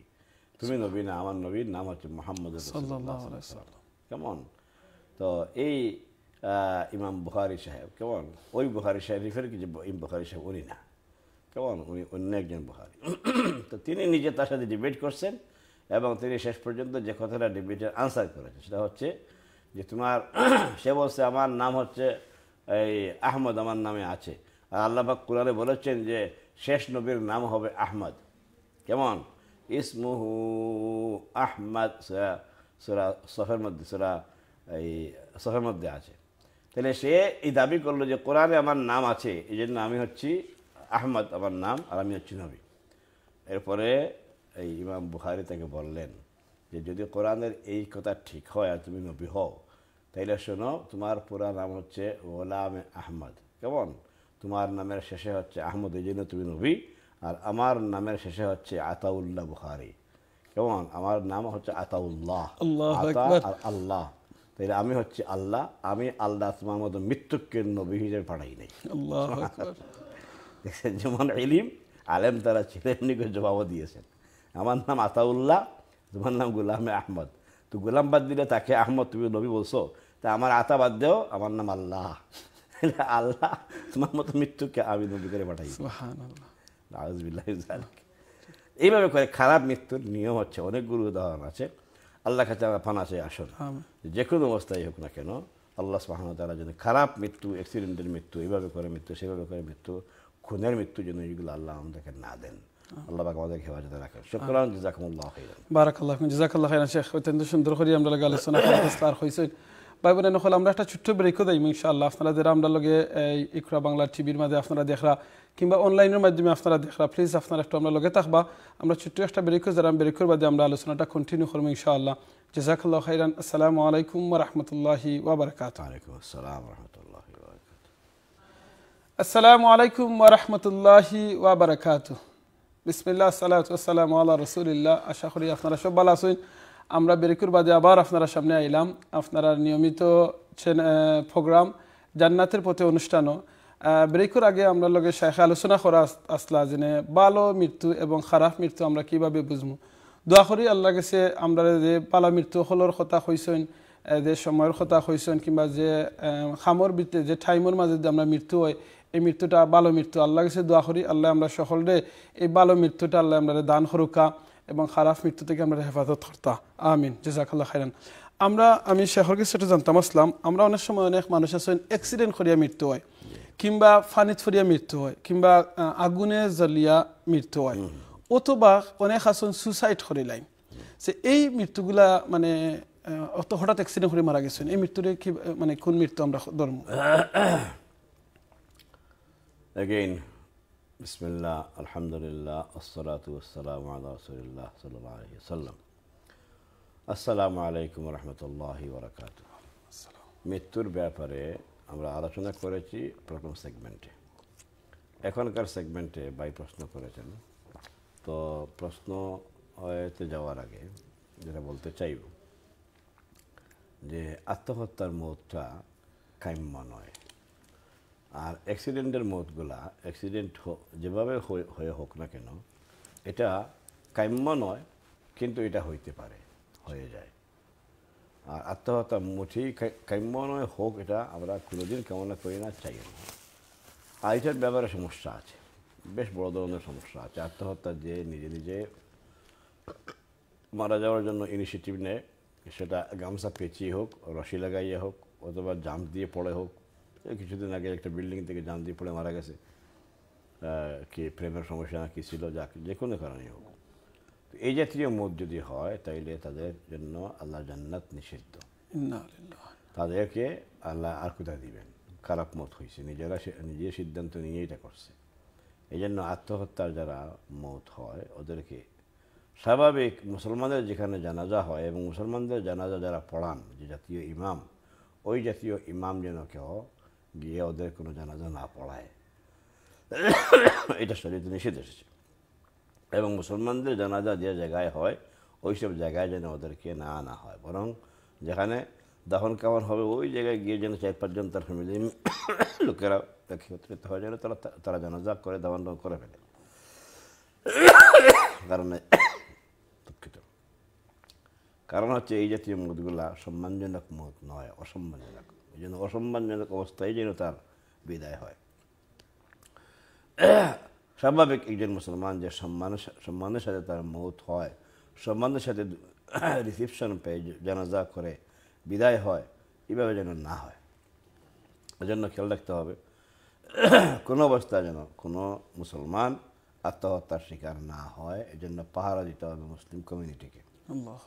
তুমি নবী না আমার নবীর নাম হচ্ছে মোহাম্মদ কেমন তো এই ইমাম বুহারি সাহেব কেমন ওই বুহারি সাহেব রিফের কি যে বুহারি সাহেব উনি না কেমন উনি অন্য একজন বুহারি তো তিনি নিজে তার সাথে ডিবেট করছেন এবং তিনি শেষ পর্যন্ত যে কথাটা ডিবেটের আনসার করেছেন সেটা হচ্ছে যে তোমার সে বলছে আমার নাম হচ্ছে এই আহমদ আমার নামে আছে আল্লাহবাক কোরআনে বলেছেন যে শেষ নবীর নাম হবে আহমদ কেমন ইসমুহু আহমদ সুরা সুরা সফের মধ্যে সুরা এই সফের মধ্যে আছে তাহলে সে এই দাবি করলো যে কোরআনে আমার নাম আছে এই জন্য আমি হচ্ছি আহমদ আমার নাম আর আমি হচ্ছি নবী এরপরে এই ইমাম বুহারি তাকে বললেন যে যদি কোরআনের এই কথা ঠিক হয় আর তুমি নবী হও তাইলে শোনো তোমার পুরা নাম হচ্ছে ওলাম আহমদ কেমন তোমার নামের শেষে হচ্ছে আহমদ এই জন্য তুমি নবী আর আমার নামের শেষে হচ্ছে আতাউল্লাহ বুখারি কেমন আমার নাম হচ্ছে আতাউল্লাহ আর আল্লাহ তাহলে আমি হচ্ছে আল্লাহ আমি আল্লাহ তোমার মতো মৃত্যুকে নবী হিসেবে পাঠাই নাই দেখছেন যেমন এলিম আলেম তারা ছিলেন নিকে জবাবও দিয়েছেন আমার নাম আতাউল্লাহ তোমার নাম গুলাম আহমদ তো গুলাম বাদ দিলে তাকে আহমদ তুমি নবী বলছো তা আমার আতা বাদ দেও আমার নাম আল্লাহ আল্লাহ তোমার মতো মৃত্যুকে আমি নবী করে পাঠাই এইভাবে করে খারাপ মৃত্যুর নিয়ম হচ্ছে অনেক গুরু উদাহরণ আছে আল্লাহ কাছে আমরা ফান আছে আসুন যে কোনো অবস্থায় হোক না কেন আল্লাহ সাহান তারা যেন খারাপ মৃত্যু অ্যাক্সিডেন্টের মৃত্যু এইভাবে করে মৃত্যু সেভাবে করে মৃত্যু খুনের মৃত্যু যেন এইগুলো আল্লাহ আমাদেরকে না দেন আল্লাহ আমাদের হেফাজতে রাখেন বারাকাল্লাহ জাজাকাল্লাহ শেখ অত্যন্ত সুন্দর করে আমরা আলোচনা হয়েছে ভাই বোনেন হল আমরা একটা ছোট্ট ব্রেকও দিই ইনশাআল্লাহ আপনারা যারা আমরা লগে ইকরা বাংলা টিভির মাঝে আপনারা দেখরা কিংবা অনলাইনের মাধ্যমে আপনারা দেখরা প্লিজ আপনারা একটু আমরা লগে থাকবা আমরা ছোট্ট একটা ব্রেকও যারা ব্রেকের বাদে আমরা আলোচনাটা কন্টিনিউ করবো ইনশাআল্লাহ জাজাকাল্লাহ খাইরান আসসালামু আলাইকুম রহমতুল্লাহি ওবরাকাত আলাইকুম আসসালাম রহমতুল্লাহ আসসালামু আলাইকুম ওরহমতুল্লাহি ওবরাকাত বিসমিল্লাহ সালাত আসসালামু আল্লাহ রসুলিল্লাহ আশা করি আপনারা সব ভালো আছেন আমরা বেরিকুর বাদে আবার আপনারা সামনে আইলাম আপনারা নিয়মিত প্রোগ্রাম জান্নাতের পথে অনুষ্ঠানও ব্রেকুর আগে আমরা লগে শেখ আলোচনা করা আসলা যেনে বালো মৃত্যু এবং খারাপ মৃত্যু আমরা কিভাবে বুঝবো দোয়া করি আল্লাহ গেছে আমরা যে পালো মৃত্যু হলর কথা হয়েছেন যে সময়ের কথা হয়েছেন কিংবা যে খামর যে ঠাইমোর মাঝে যদি আমরা মৃত্যু হয় এই মৃত্যুটা বালো মৃত্যু আল্লাহ গেছে দোয়া করি আল্লাহ আমরা সকলরে এই বালো মৃত্যুটা আল্লাহ আমরা দান হরুকা এবং খারাপ মৃত্যু থেকে আমরা হেফাজত কর্তা আমিন জেজাকাল্লা খাইন আমরা আমি শেখর একটা জানতাম আসলাম আমরা অনেক সময় অনেক মানুষ আছেন অ্যাক্সিডেন্ট করিয়া মৃত্যু হয় কিংবা ফানিত ফরিয়া মৃত্যু হয় কিংবা আগুনে জ্বলিয়া মৃত্যু হয় অথবা অনেক আসন সুসাইড করে লাইন যে এই মৃত্যুগুলা মানে অত হঠাৎ অ্যাক্সিডেন্ট করে মারা গেছেন এই মৃত্যুরে কি মানে কোন মৃত্যু আমরা ধর্ম বিসমিল্লা আলহামদুলিল্লাহ আসসালাতাম আল্লাহ সাল্লাহ সাল্লাম আসসালামু আলাইকুম রহমতুল্লাহ বরকাত মৃত্যুর ব্যাপারে আমরা আলোচনা করেছি প্রথম সেগমেন্টে এখনকার সেগমেন্টে বাই প্রশ্ন করেছেন তো প্রশ্ন হয়েতে যাওয়ার আগে যেটা বলতে চাইব যে আত্মহত্যার মতটা কাম্য নয় আর অ্যাক্সিডেন্টের মতগুলা অ্যাক্সিডেন্ট যেভাবে হয়ে হোক না কেন এটা কাম্য নয় কিন্তু এটা হইতে পারে হয়ে যায় আর আত্মহত্যা মুঠেই কাম্য নয় হোক এটা আমরা কোনোদিন কামনা করি না চাই না আর এটার ব্যাপারে সমস্যা আছে বেশ বড় ধরনের সমস্যা আছে আত্মহত্যা যে নিজে নিজে মারা যাওয়ার জন্য ইনিশিয়েটিভ নেয় সেটা গামছা পেঁচিয়ে হোক রশি লাগাইয়ে হোক অথবা জাম্প দিয়ে পড়ে হোক কিছুদিন আগে একটা বিল্ডিং থেকে জান দিয়ে পড়ে মারা গেছে কি প্রেমের সমস্যা কি ছিল যা যে কোনো কারণেই হোক তো এই জাতীয় মত যদি হয় তাইলে তাদের জন্য আল্লাহ জান্নাত নিষিদ্ধ তাদেরকে আল্লাহ আর কোথায় দিবেন খারাপ মত হয়েছে নিজেরা নিজের সিদ্ধান্ত নিয়েই এটা করছে এই জন্য আত্মহত্যার যারা মত হয় ওদেরকে স্বাভাবিক মুসলমানদের যেখানে জানাজা হয় এবং মুসলমানদের জানাজা যারা পড়ান যে জাতীয় ইমাম ওই জাতীয় ইমাম যেন কেউ গিয়ে ওদের কোনো জানাজা না পড়ায় এটা শরীর নিষেধ এসেছে এবং মুসলমানদের জানাজা যে জায়গায় হয় ওই সব জায়গায় যেন ওদেরকে না আনা হয় বরং যেখানে দাহন কামন হবে ওই জায়গায় গিয়ে যেন চার পাঁচজন তার ফ্যামিলি লোকেরা একত্রিত হয় যেন তারা তারা জানাজা করে দাহন করে ফেলে কারণে দুঃখিত কারণ হচ্ছে এই জাতীয় মতগুলা সম্মানজনক মত নয় অসম্মানজনক ওই জন্য অসম্মানজনক অবস্থায় যেন তার বিদায় হয় স্বাভাবিক একজন মুসলমান যে সম্মান সম্মানের সাথে তার মৌত হয় সম্মানের সাথে রিসিপশন পেয়ে জানাজা করে বিদায় হয় এভাবে যেন না হয় এজন্য খেয়াল রাখতে হবে কোনো অবস্থায় যেন কোনো মুসলমান আত্মহত্যার শিকার না হয় এজন্য পাহারা দিতে হবে মুসলিম কমিউনিটিকে আল্লাহ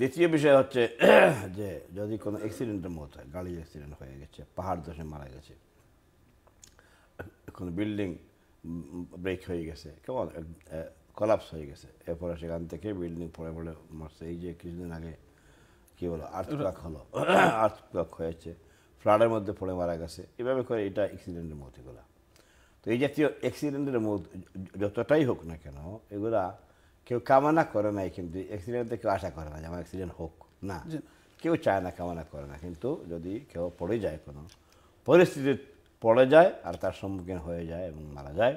দ্বিতীয় বিষয় হচ্ছে যে যদি কোনো অ্যাক্সিডেন্টের মতো হয় গাড়ি অ্যাক্সিডেন্ট হয়ে গেছে পাহাড় ধসে মারা গেছে কোনো বিল্ডিং ব্রেক হয়ে গেছে কেমন কলাপস হয়ে গেছে এরপরে সেখান থেকে বিল্ডিং পড়ে পড়ে মারছে এই যে কিছুদিন আগে কী আর্থ আর্থক্লাক হলো আর্থক্লাক হয়েছে ফ্লাডের মধ্যে পড়ে মারা গেছে এভাবে করে এটা অ্যাক্সিডেন্টের মতো এগুলো তো এই জাতীয় অ্যাক্সিডেন্টের মত যতটাই হোক না কেন এগুলা কেউ কামনা করে নাই কিন্তু অ্যাক্সিডেন্টে কেউ আশা করে না যে আমার অ্যাক্সিডেন্ট হোক না কেউ চায় না কামনা করে না কিন্তু যদি কেউ পড়ে যায় কোনো পরিস্থিতি পড়ে যায় আর তার সম্মুখীন হয়ে যায় এবং মারা যায়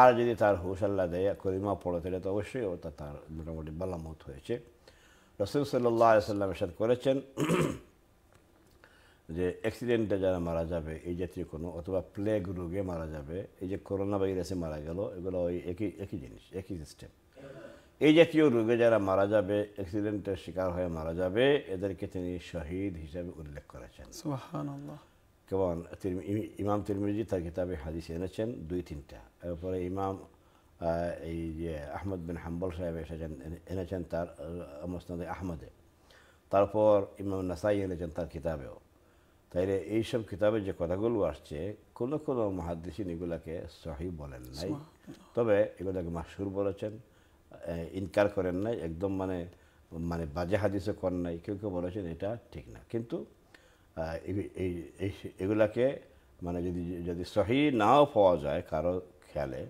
আর যদি তার হুসাল্লা দেয় করিমা পড়ে তাহলে তো অবশ্যই ওটা তার মোটামুটি বালামত হয়েছে রসুল সাল্লাহ সাল্লাম এসাদ করেছেন যে অ্যাক্সিডেন্টে যারা মারা যাবে এই জাতীয় কোনো অথবা প্লেগ রোগে মারা যাবে এই যে করোনা ভাইরাসে মারা গেল এগুলো ওই একই একই জিনিস একই সিস্টেম এই জাতীয় রোগে যারা মারা যাবে অ্যাক্সিডেন্টের শিকার হয়ে মারা যাবে এদেরকে তিনি শহীদ হিসাবে উল্লেখ করেছেন কেমন ইমাম তিরমিজি তার কিতাবে হাদিস এনেছেন দুই তিনটা এরপরে ইমাম এই যে আহমদ বিন হাম্বল সাহেব এসেছেন এনেছেন তার মসনাদ আহমদে তারপর ইমাম নাসাই এনেছেন তার কিতাবেও তাইলে এইসব কিতাবে যে কথাগুলো আসছে কোনো কোনো মহাদেশিন এগুলাকে সহি বলেন নাই তবে এগুলাকে মাসুর বলেছেন ইনকার করেন নাই একদম মানে মানে বাজে হাদিসে করেন নাই কেউ কেউ বলেছেন এটা ঠিক না কিন্তু এই এগুলাকে মানে যদি যদি সহি নাও পাওয়া যায় কারো খেয়ালে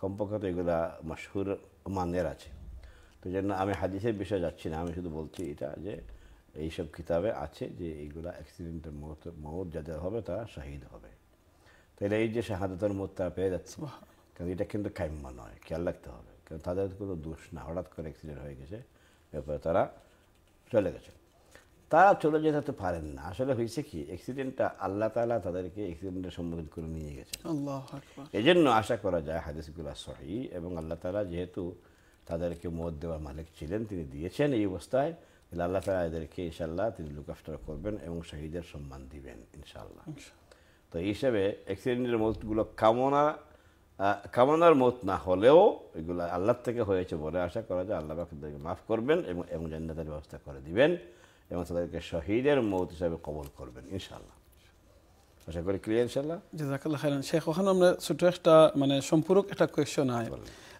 কমপক্ষে তো এগুলা মশহুর মানের আছে তো যেন আমি হাদিসের বিষয়ে যাচ্ছি না আমি শুধু বলছি এটা যে এইসব কিতাবে আছে যে এইগুলা অ্যাক্সিডেন্টের মত মত যাদের হবে তারা শহীদ হবে তাহলে এই যে শাহাদতের মত তারা পেয়ে যাচ্ছে কারণ এটা কিন্তু কাম্য নয় খেয়াল রাখতে হবে তাদের কোনো দোষ না হঠাৎ করে অ্যাক্সিডেন্ট হয়ে গেছে এরপরে তারা চলে গেছে তারা চলে যেতে পারেন না আসলে হয়েছে কি অ্যাক্সিডেন্টটা আল্লাহ তালা তাদেরকে অ্যাক্সিডেন্টের সম্মুখীন করে নিয়ে গেছে এই জন্য আশা করা যায় হাদিসগুলা সহি এবং আল্লাহ তালা যেহেতু তাদেরকে মত দেওয়ার মালিক ছিলেন তিনি দিয়েছেন এই অবস্থায় তাহলে আল্লাহ তালা এদেরকে ইনশাল্লাহ তিনি লুক করবেন এবং শহীদের সম্মান দিবেন ইনশাল্লাহ তো এই হিসাবে অ্যাক্সিডেন্টের মতগুলো কামনা কামনার মত না হলেও এগুলো আল্লাহ থেকে হয়েছে বলে আশা করা যায় আল্লাহ তাদেরকে মাফ করবেন এবং এবং জান্নাতের ব্যবস্থা করে দিবেন এবং তাদেরকে শহীদের মত হিসাবে কবল করবেন ইনশাআল্লাহ আশা করি ক্লিয়ার ইনশাল্লাহ জাজাকাল্লাহ খাইরান শেখ ওখানে আমরা ছোট একটা মানে সম্পূরক একটা কোয়েশন হয়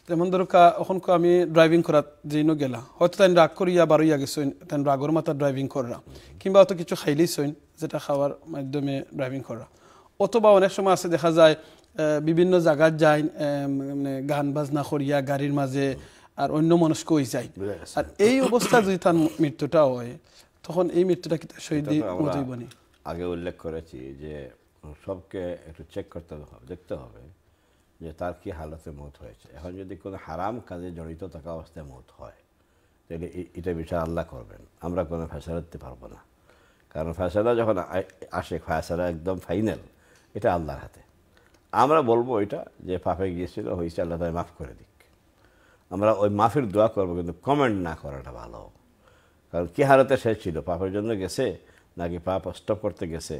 যেমন ধরো এখন আমি ড্রাইভিং করার যেন গেলা হয়তো তাই রাগ করিয়া বারুইয়া গেছইন তাই রাগর মাথা ড্রাইভিং করা কিংবা অত কিছু খাইলেই সইন যেটা খাওয়ার মাধ্যমে ড্রাইভিং করা অথবা অনেক সময় আছে দেখা যায় বিভিন্ন জায়গায় যাই মানে গান বাজনা করিয়া গাড়ির মাঝে আর অন্য মানুষ কই যাই আর এই অবস্থা যদি তার মৃত্যুটা হয় তখন এই মৃত্যুটা কি তার শহীদ আগে উল্লেখ করেছি যে সবকে একটু চেক করতে হবে দেখতে হবে যে তার কি হালতে মত হয়েছে এখন যদি কোনো হারাম কাজে জড়িত থাকা অবস্থায় মত হয় তাহলে এটা বিচার আল্লাহ করবেন আমরা কোনো ফেসলা দিতে পারবো না কারণ ফেসলা যখন আসে ফেসলা একদম ফাইনাল এটা আল্লাহর হাতে আমরা বলবো এটা যে পাপে গিয়েছিল হয়েছে আল্লাহ তাই মাফ করে দিক আমরা ওই মাফির দোয়া করবো কিন্তু কমেন্ট না করাটা ভালো কারণ কী হালতে সে ছিল পাপের জন্য গেছে নাকি পাপ স্টপ করতে গেছে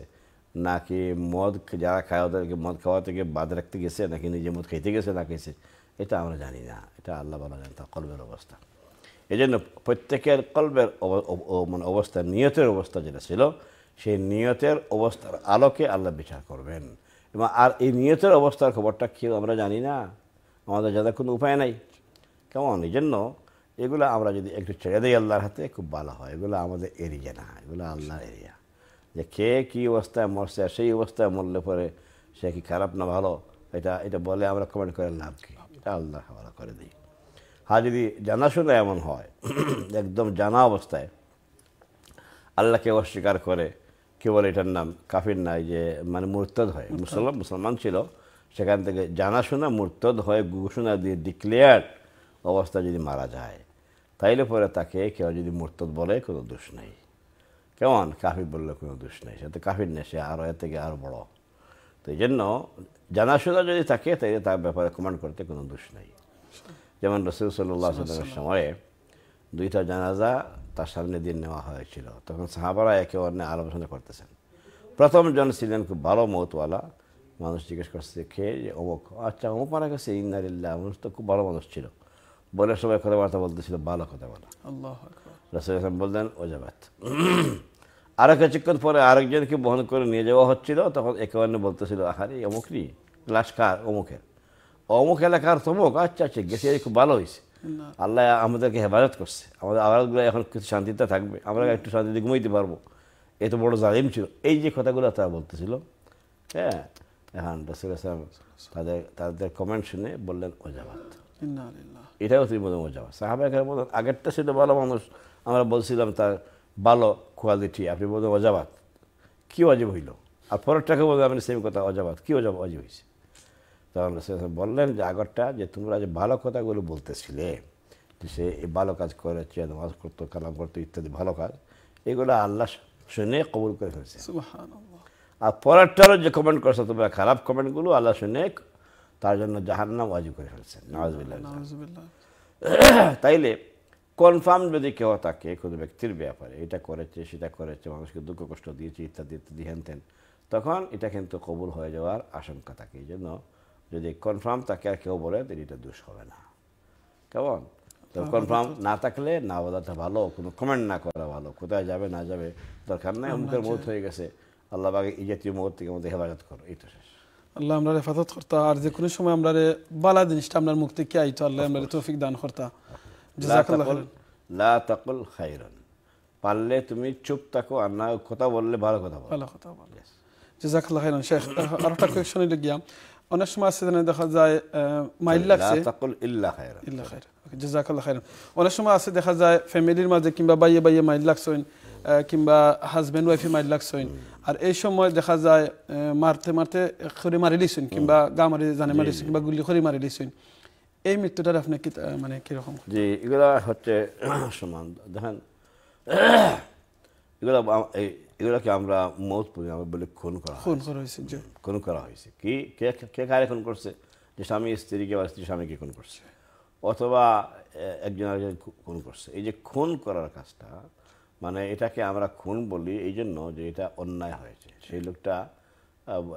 নাকি মদ যারা খায় ওদেরকে মদ খাওয়া থেকে বাদ রাখতে গেছে নাকি নিজে মদ খেতে গেছে না খেয়েছে এটা আমরা জানি না এটা আল্লাহ বলা জানি তার কলবের অবস্থা এই জন্য প্রত্যেকের কলবের মানে অবস্থা নিয়তের অবস্থা যেটা ছিল সেই নিয়তের অবস্থার আলোকে আল্লাহ বিচার করবেন এবং আর এই নিয়তের অবস্থার খবরটা কেউ আমরা জানি না আমাদের জানার কোনো উপায় নাই কেমন এই জন্য এগুলো আমরা যদি একটু ছেড়ে দিই আল্লাহর হাতে খুব ভালো হয় এগুলো আমাদের এরিয়া না এগুলো আল্লাহর এরিয়া যে কে কী অবস্থায় মরছে সেই অবস্থায় মরলে পরে সে কি খারাপ না ভালো এটা এটা বলে আমরা কমেন্ট করে লাভ কি এটা আল্লাহ হাওয়ালা করে দিই আর যদি জানাশোনা এমন হয় একদম জানা অবস্থায় আল্লাহকে অস্বীকার করে কেবল বলে এটার নাম কাফির নাই যে মানে মুরতদ হয় মুসলমান মুসলমান ছিল সেখান থেকে জানাশোনা মুরতদ হয় ঘোষণা দিয়ে ডিক্লেয়ার্ড অবস্থা যদি মারা যায় তাইলে পরে তাকে কেউ যদি মুরতদ বলে কোনো দোষ নেই কেমন কাফির বললে কোনো দোষ নেই সে তো কাফির নেই সে আরও এর থেকে আরও বড় তো এই জন্য জানাশোনা যদি থাকে তাইলে তার ব্যাপারে কমান্ড করতে কোনো দোষ নেই যেমন রসুল সাল্লাহ সময়ে দুইটা জানাজা তার সামনে দিন নেওয়া হয়েছিল তখন সাহাবারা একে অন্যে আলোচনা করতেছেন প্রথম জন ছিলেন খুব ভালো মতওয়ালা মানুষ জিজ্ঞেস করছে খেয়ে যে অমুক আচ্ছা অমুক মারা গেছে ইন্দারিল্লা মানুষ তো খুব ভালো মানুষ ছিল বলে সবাই কথাবার্তা বলতেছিল ভালো কথা বলা রসুল ইসলাম বললেন ওজাবাত আরও কিছুক্ষণ পরে আরেকজনকে বহন করে নিয়ে যাওয়া হচ্ছিল তখন একে অন্য বলতেছিল আহারে অমুক নি লাশ কার অমুকের অমুক এলাকার তমুক আচ্ছা আচ্ছা গেছে খুব ভালো হয়েছে আল্লাহ আমাদেরকে হেফাজত করছে আমাদের আদালতগুলো এখন কিছু শান্তিতে থাকবে আমরা একটু শান্তিতে ঘুমাইতে পারবো এত বড় জালিম ছিল এই যে কথাগুলো তারা বলতেছিল হ্যাঁ হ্যাঁ রসুল আসলাম তাদের তাদের কমেন্ট শুনে বললেন ওজাবাদ এটাও তুমি বললেন ওজাবাদ সাহাবা এখানে বললেন আগেরটা ছিল ভালো মানুষ আমরা বলছিলাম তার ভালো কোয়ালিটি আপনি বলুন ওজাবাত কী অজীব হইল আর পরেরটাকে বললেন আপনি সেম কথা অজাবাত কী অজাব অজীব হয়েছে তখন রসুল বললেন যে আগরটা যে তোমরা যে ভালো কথাগুলো বলতেছিলে যে সে এই ভালো কাজ করেছে নামাজ করতো কালাম করতো ইত্যাদি ভালো কাজ এগুলো আল্লাহ শুনে কবুল করে ফেলছে আর পরেরটারও যে কমেন্ট করছে তোমরা খারাপ কমেন্টগুলো আল্লাহ শুনে তার জন্য জাহান্নাম ওয়াজু করে ফেলছে নওয়াজ তাইলে কনফার্ম যদি কেউ থাকে কোনো ব্যক্তির ব্যাপারে এটা করেছে সেটা করেছে মানুষকে দুঃখ কষ্ট দিয়েছে ইত্যাদি ইত্যাদি হেন তখন এটা কিন্তু কবুল হয়ে যাওয়ার আশঙ্কা থাকে এই জন্য যদি কনফার্ম তাকে আর কেউ বলে তিনি এটা দোষ হবে না কেমন তো কনফার্ম না থাকলে না বলাটা ভালো কোনো কমেন্ট না করা ভালো কোথায় যাবে না যাবে দরকার নাই অমুকের মত হয়ে গেছে আল্লাহ বাগে এই জাতীয় মত থেকে আমাদের হেফাজত করো এই তো শেষ আল্লাহ আমরা হেফাজত করতা আর যে কোনো সময় আমরা বালা জিনিসটা আপনার মুখ থেকে আইতো আল্লাহ আমরা তৌফিক দান করতা লা তাকুল খাইরান পারলে তুমি চুপ থাকো আর না কথা বললে ভালো কথা বলো ভালো কথা বলো জাজাকাল্লাহ খাইরান শেখ আর একটা কোয়েশন গিয়া অনেক সময় আছে দেখা যায় মাইল লাগছে ইল্লা খায়রা ইল্লা খায়রা জাজাকাল্লাহ অনেক সময় আছে দেখা যায় ফ্যামিলির মাঝে কিংবা বাইয়ে বাইয়ে মাইল লাগছেন কিংবা হাজব্যান্ড ওয়াইফে মাইল লাগছেন আর এই সময় দেখা যায় মারতে মারতে খড়ি মারি লিছেন কিংবা গা মারি জানে মারিছেন কিংবা গুলি খড়ি মারি লিছেন এই মৃত্যুটার আপনি কি মানে কিরকম জি এগুলা হচ্ছে সমান দেখেন এগুলা এগুলোকে আমরা মত পড়ি আমরা বলে খুন করা খুন করা হয়েছে খুন করা হয়েছে কি কে কে কারে খুন করছে যে স্বামী স্ত্রীকে বা স্ত্রী স্বামীকে খুন করছে অথবা একজন আরেকজন খুন করছে এই যে খুন করার কাজটা মানে এটাকে আমরা খুন বলি এই জন্য যে এটা অন্যায় হয়েছে সেই লোকটা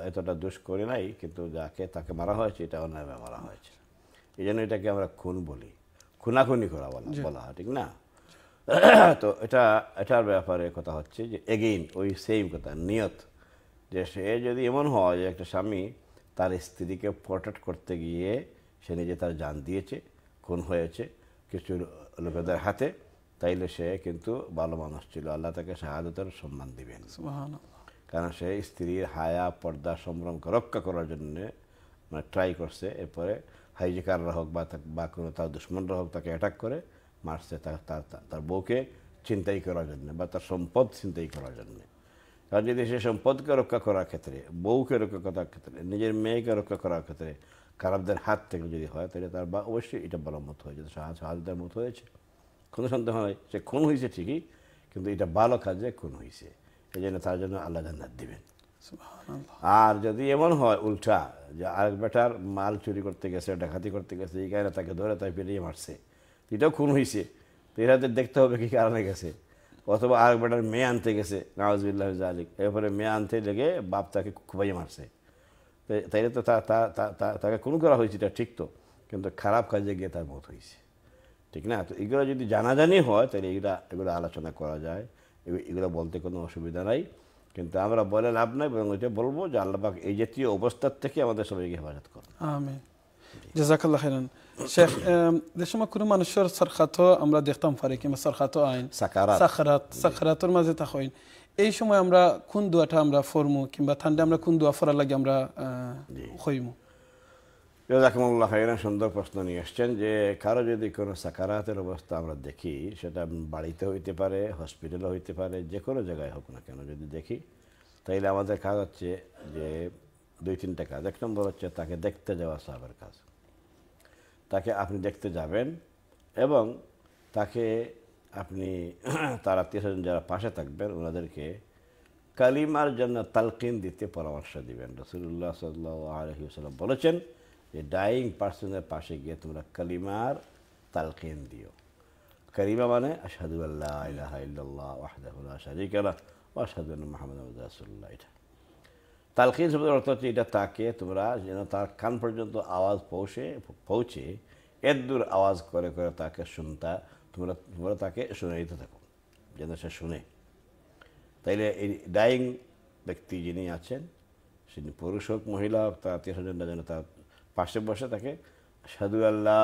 এতটা দোষ করে নাই কিন্তু যাকে তাকে মারা হয়েছে এটা অন্যায় মারা হয়েছে এই জন্য এটাকে আমরা খুন বলি খুনাখুনি করা বলা বলা হয় ঠিক না তো এটা এটার ব্যাপারে কথা হচ্ছে যে এগেইন ওই সেম কথা নিয়ত যে সে যদি এমন হয় যে একটা স্বামী তার স্ত্রীকে প্রোটেক্ট করতে গিয়ে সে নিজে তার জান দিয়েছে খুন হয়েছে কিছু লোকেদের হাতে তাইলে সে কিন্তু ভালো মানুষ ছিল আল্লাহ তাকে শাহাদতের সম্মান দিবেন কারণ সে স্ত্রীর হায়া পর্দা সম্ভ্রমকে রক্ষা করার জন্য মানে ট্রাই করছে এরপরে হাইজিকাররা হোক বা বা কোনো তার দুশ্মনরা হোক তাকে অ্যাটাক করে মারছে তার তার বউকে চিন্তাই করার জন্য বা তার সম্পদ চিন্তাই করার জন্য কারণ যদি সে সম্পদকে রক্ষা করার ক্ষেত্রে বউকে রক্ষা করার ক্ষেত্রে নিজের মেয়েকে রক্ষা করার ক্ষেত্রে খারাপদের হাত থেকে যদি হয় তাহলে তার বা অবশ্যই এটা বলার মতো হয়েছে সাহায্য সাহায্যের মতো হয়েছে কোনো সন্দেহ নয় সে খুন হয়েছে ঠিকই কিন্তু এটা ভালো কাজে খুন হয়েছে এই জন্য তার জন্য আল্লাহ জান্নাত দিবেন আর যদি এমন হয় উল্টা যে আরেক বেটার মাল চুরি করতে গেছে ডাকাতি করতে গেছে এই কারণে তাকে ধরে তাই পেরিয়ে মারছে এটাও খুন হয়েছে তো এরা তো দেখতে হবে কি কারণে গেছে অথবা আর একবার মেয়ে আনতে গেছে নওয়াজবিল্লাহ আলিক এরপরে মেয়ে আনতে লেগে বাপ তাকে খুবাই মারছে তাই তো তাকে কোনো করা হয়েছে এটা ঠিক তো কিন্তু খারাপ কাজে গিয়ে তার মত হয়েছে ঠিক না তো এগুলো যদি জানাজানি হয় তাহলে এগুলো এগুলো আলোচনা করা যায় এগুলো বলতে কোনো অসুবিধা নাই কিন্তু আমরা বলে লাভ নাই এবং এটা বলবো যে আল্লাহ এই জাতীয় অবস্থার থেকে আমাদের সবাইকে হেফাজত করেন জাজাকাল্লাহ খাইরান شيخ دشما كل ما نشر سرخاتو امرا ديختم فريقي ما سرخاتو عين سكرات سكرات سكرات ما زيت اخوين এই সময় আমরা কোন দোয়াটা আমরা ফরমু কিংবা ঠান্ডা আমরা কোন দোয়া ফরার লাগে আমরা হইমু জাকিমুল্লাহ খাইরান সুন্দর প্রশ্ন নিয়ে এসছেন যে কারো যদি কোনো সাকারাতের অবস্থা আমরা দেখি সেটা বাড়িতে হইতে পারে হসপিটালে হইতে পারে যে কোনো জায়গায় হোক না কেন যদি দেখি তাইলে আমাদের কাজ হচ্ছে যে দুই তিনটা কাজ এক নম্বর হচ্ছে তাকে দেখতে যাওয়া সাহাবের কাজ তাকে আপনি দেখতে যাবেন এবং তাকে আপনি তারা আত্মীয়স্বজন যারা পাশে থাকবেন ওনাদেরকে কালিমার জন্য তালকিন দিতে পরামর্শ দিবেন রসুল্লাহ সাল্লাহ বলেছেন যে ডাইং পার্সনের পাশে গিয়ে তোমরা কালিমার তালকিন দিও কালিমা মানে আসাদু আল্লাহ ইহ ওয়াহদাহুল্লাহ শারিকালা ওয়াসাদুল মাহমুদ রাসুল্লাহ এটা তালকিন শব্দের অর্থ হচ্ছে এটা তাকে তোমরা যেন তার কান পর্যন্ত আওয়াজ পৌঁছে পৌঁছে এদ্দুর আওয়াজ করে করে তাকে শুনতা তোমরা তোমরা তাকে শুনে দিতে থাকো যেন সে শুনে তাইলে এই ডাইং ব্যক্তি যিনি আছেন সে পুরুষ হোক মহিলা হোক তার আত্মীয় স্বজনরা যেন তার পাশে বসে তাকে সাধু আল্লাহ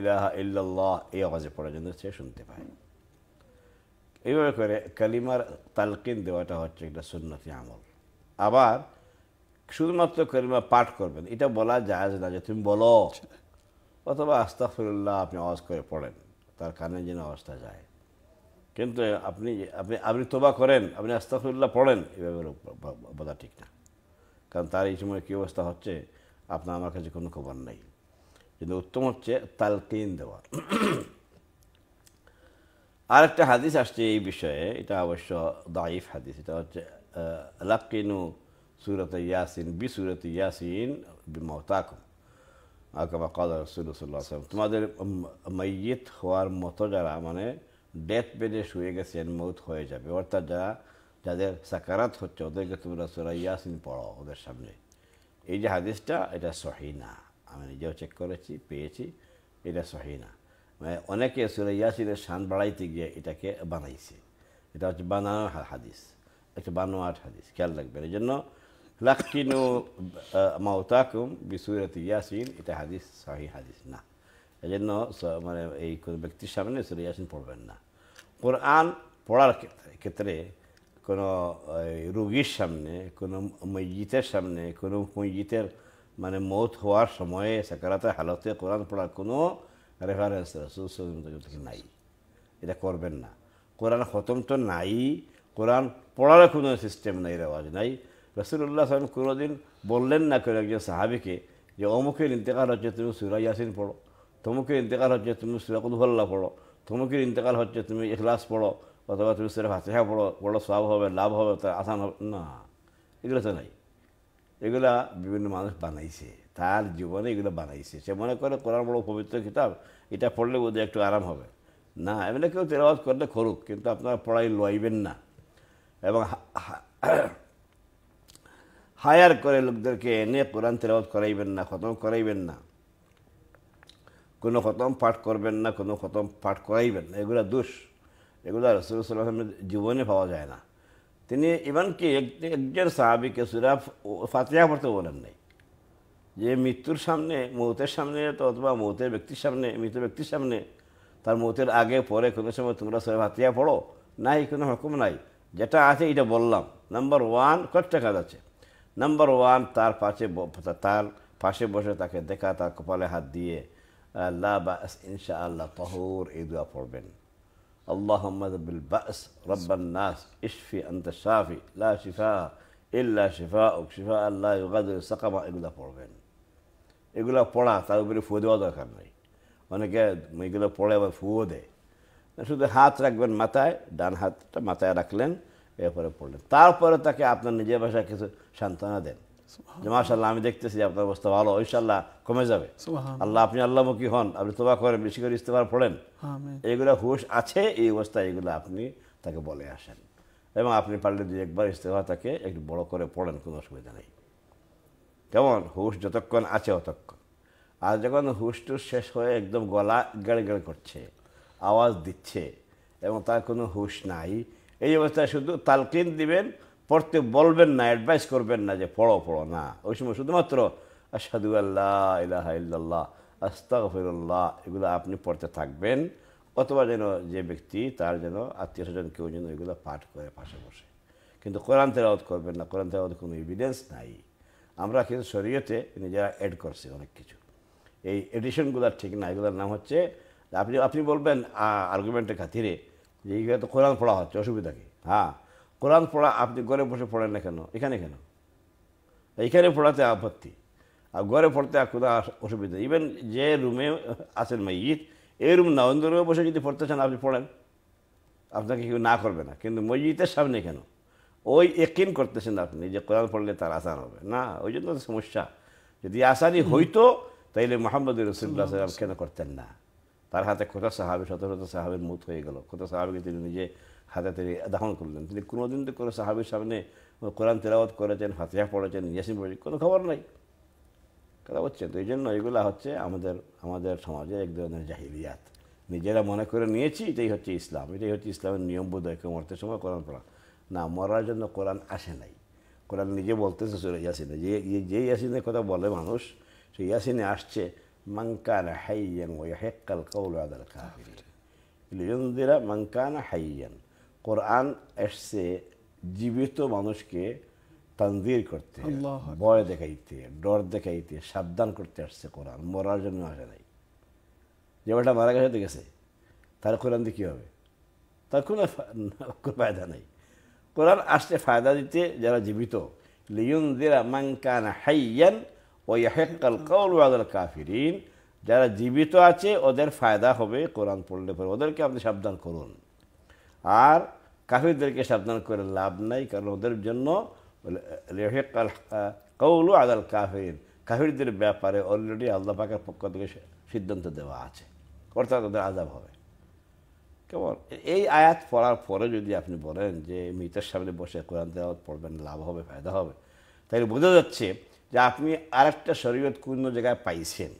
ইলাহা ইল্লাল্লাহ এই আওয়াজে পড়া যেন সে শুনতে পায় এইভাবে করে কালিমার তালকিন দেওয়াটা হচ্ছে একটা সুন্নতি আমল আবার শুধুমাত্র করিমা পাঠ করবেন এটা বলা যায় না যে তুমি বলো অথবা আস্তাফুল্লাহ আপনি আওয়াজ করে পড়েন তার কানে যেন আওয়াজটা যায় কিন্তু আপনি আপনি আপনি তোবা করেন আপনি আস্তাফুল্লাহ পড়েন এভাবে বলা ঠিক না কারণ তার এই সময় কী অবস্থা হচ্ছে আপনার আমার কাছে কোনো খবর নেই কিন্তু উত্তম হচ্ছে তালকিন দেওয়া আরেকটা হাদিস আসছে এই বিষয়ে এটা অবশ্য দাইফ হাদিস এটা হচ্ছে লাকিনু سورة ياسين بسورة ياسين بموتاكم আকামা কাদা রসুল্লাহ সাল্লাম তোমাদের মৈয়িত হওয়ার মতো যারা মানে ডেথ বেডে শুয়ে গেছেন মৌত হয়ে যাবে অর্থাৎ যারা যাদের সাকারাত হচ্ছে ওদেরকে তোমরা সুরা ইয়াসিন পড়ো ওদের সামনে এই যে হাদিসটা এটা সহি না আমি নিজেও চেক করেছি পেয়েছি এটা সহি না মানে অনেকে সুরা ইয়াসিনের শান বাড়াইতে গিয়ে এটাকে বানাইছে এটা হচ্ছে বানানোর হাদিস একটা বানোয়ার হাদিস খেয়াল রাখবেন এই জন্য লাকিনু মাওতাকুম বিসুরাতি ইয়াসিন এটা হাদিস সহি হাদিস না এই জন্য মানে এই কোনো ব্যক্তির সামনে সুরে ইয়াসিন পড়বেন না কোরআন পড়ার ক্ষেত্রে ক্ষেত্রে কোনো রুগীর সামনে কোনো মসজিদের সামনে কোনো মসজিদের মানে মৌত হওয়ার সময়ে সাকারাতে হালতে কোরআন পড়ার কোনো রেফারেন্স নাই এটা করবেন না কোরআন খতম তো নাই কোরআন পড়ার কোনো সিস্টেম নাই রেওয়াজ নাই রসুল্লাহ সাহেব কোনোদিন বললেন না করে একজন সাহাবিকে যে অমুকের ইন্তেকাল হচ্ছে তুমি সুরা ইয়াসিন পড়ো তমুকের ইন্তেকাল হচ্ছে তুমি সুরা কুদুহল্লা পড়ো তমুকের ইন্তেকাল হচ্ছে তুমি এখলাস পড়ো অথবা তুমি সেরা ভাতিহা পড়ো পড়ো সব হবে লাভ হবে তার আসান হবে না এগুলো তো নাই এগুলা বিভিন্ন মানুষ বানাইছে তার জীবনে এগুলো বানাইছে সে মনে করে কোরআন বড় পবিত্র কিতাব এটা পড়লে বোধহয় একটু আরাম হবে না এমনি কেউ তেরাবাজ করলে করুক কিন্তু আপনারা পড়াই লইবেন না এবং হায়ার করে লোকদেরকে এনে কোরআন তেরাবাদ করাইবেন না খতম করাইবেন না কোনো খতম পাঠ করবেন না কোনো খতম পাঠ করাইবেন না এগুলো দোষ এগুলো রসুল সাল্লামের জীবনে পাওয়া যায় না তিনি ইমানকি একজন সাহাবিকে সুরা ফাতিয়া পড়তে বলেন নাই যে মৃত্যুর সামনে মৌতের সামনে তো অথবা মৌতের ব্যক্তির সামনে মৃত ব্যক্তির সামনে তার মৌতের আগে পরে কোনো সময় তোমরা সুরা ফাতিয়া পড়ো নাই কোনো হুকুম নাই যেটা আছে এটা বললাম নাম্বার ওয়ান কয়েকটা কাজ আছে নাম্বার ওয়ান তার পাশে তার পাশে বসে তাকে দেখা তার কপালে হাত দিয়ে لا بأس إن شاء الله طهور إدوا فوربن اللهم بالبأس رب الناس اشفي أنت الشافي لا شفاء إلا شفاءك شفاء لا يغادر سقما إدوا فوربن এগুলো পড়া তার উপরে ফুয়ে দেওয়া দরকার নেই অনেকে এগুলো পড়ে আবার ফুয়ে দেয় শুধু হাত রাখবেন মাথায় ডান হাতটা মাথায় রাখলেন এরপরে পড়লেন তারপরে তাকে আপনার নিজের বাসায় কিছু সান্ত্বনা দেন যে মাসাল্লাহ আমি দেখতেছি আপনার অবস্থা ভালো ঐশাল্লাহ কমে যাবে আল্লাহ আপনি আল্লাহ মুখী হন আপনি তোবা করেন বেশি করে ইস্তেফার পড়েন এগুলো হুশ আছে এই অবস্থায় এগুলো আপনি তাকে বলে আসেন এবং আপনি পারলে দুই একবার ইস্তেফা তাকে একটু বড় করে পড়েন কোনো অসুবিধা নেই কেমন হুশ যতক্ষণ আছে অতক্ষণ আর যখন হুশটু শেষ হয়ে একদম গলা গেড়ে গেড়ে করছে আওয়াজ দিচ্ছে এবং তার কোনো হুশ নাই এই অবস্থায় শুধু তালকিন দিবেন পড়তে বলবেন না অ্যাডভাইস করবেন না যে পড়ো পড়ো না ওই সময় শুধুমাত্র আসাদু আল্লাহ ইলাহা ইল্লাল্লাহ আস্তাগফিরুল্লাহ এগুলো আপনি পড়তে থাকবেন অথবা যেন যে ব্যক্তি তার যেন আত্মীয় স্বজন কেউ যেন এগুলো পাঠ করে পাশে বসে কিন্তু কোরআন তেলাওত করবেন না কোরআন তেরাওত কোনো এভিডেন্স নাই আমরা কিন্তু শরীয়তে নিজেরা অ্যাড করছি অনেক কিছু এই এডিশনগুলো ঠিক না এগুলোর নাম হচ্ছে আপনি আপনি বলবেন আর্গুমেন্টের খাতিরে যে এখানে তো কোরআন পড়া হচ্ছে অসুবিধা কী হ্যাঁ কোরআন পড়া আপনি ঘরে বসে পড়েন না কেন এখানে কেন এখানে পড়াতে আপত্তি আর ঘরে পড়তে কোনো অসুবিধা ইভেন যে রুমে আছেন মসজিদ এই রুম না রুমে বসে যদি পড়তে চান আপনি পড়েন আপনাকে কেউ না করবে না কিন্তু মসজিদের সামনে কেন ওই একিন করতেছেন আপনি যে কোরআন পড়লে তার আসান হবে না ওই জন্য সমস্যা যদি আসানি হইতো তাইলে মোহাম্মদ রসুল্লাহ সাল্লাম কেন করতেন না তার হাতে খোদা সাহাবে শত শত সাহাবের মত হয়ে গেল খোদা সাহাবিকে তিনি নিজে হাতে তিনি দাহন করলেন তিনি কোনোদিন তো কোনো সাহাবির সামনে কোরআন তেলাওয়াত করেছেন হাতিয়া পড়েছেন ইয়াসিন পড়েছেন কোনো খবর নাই কথা হচ্ছে তো এই জন্য এগুলো হচ্ছে আমাদের আমাদের সমাজে এক ধরনের জাহিলিয়াত নিজেরা মনে করে নিয়েছি এটাই হচ্ছে ইসলাম এটাই হচ্ছে ইসলামের নিয়ম বোধহয় কেউ মরতে সময় কোরআন পড়া না মরার জন্য কোরআন আসে নাই কোরআন নিজে বলতেছে সুরে ইয়াসিনে যে যে ইয়াসিনের কথা বলে মানুষ সেই ইয়াসিনে আসছে من كان حيا ويحق القول على الكافرين كان حيا হাইয়ান কোরআন سي জীবিত মানুষকে তানজির করতে ভয় দেখাইতে ডর দেখাইতে সাবধান করতে আসছে কোরআন মরার জন্য আসে নাই যে বেটা মারা গেছে দেখেছে তার কোরআন দিয়ে কী হবে তার কোনো ফায়দা নেই কোরআন আসছে ফায়দা দিতে যারা জীবিত লিউনজিরা মাংকান হাইয়ান ও ইয়াহেকাল কৌল আদাল কাফিরিন যারা জীবিত আছে ওদের ফায়দা হবে কোরআন পড়লে পরে ওদেরকে আপনি সাবধান করুন আর কাফিরদেরকে সাবধান করে লাভ নাই কারণ ওদের জন্য লেহেকাল কৌল আদাল কাফির কাফিরদের ব্যাপারে অলরেডি আল্লাহ পাকের পক্ষ থেকে সিদ্ধান্ত দেওয়া আছে অর্থাৎ ওদের আজাব হবে কেমন এই আয়াত পড়ার পরে যদি আপনি বলেন যে মৃতের সামনে বসে কোরআন দেওয়া পড়বেন লাভ হবে ফায়দা হবে তাই বোঝা যাচ্ছে যে আপনি আর একটা শরীয়ত কোনো জায়গায় পাইছেন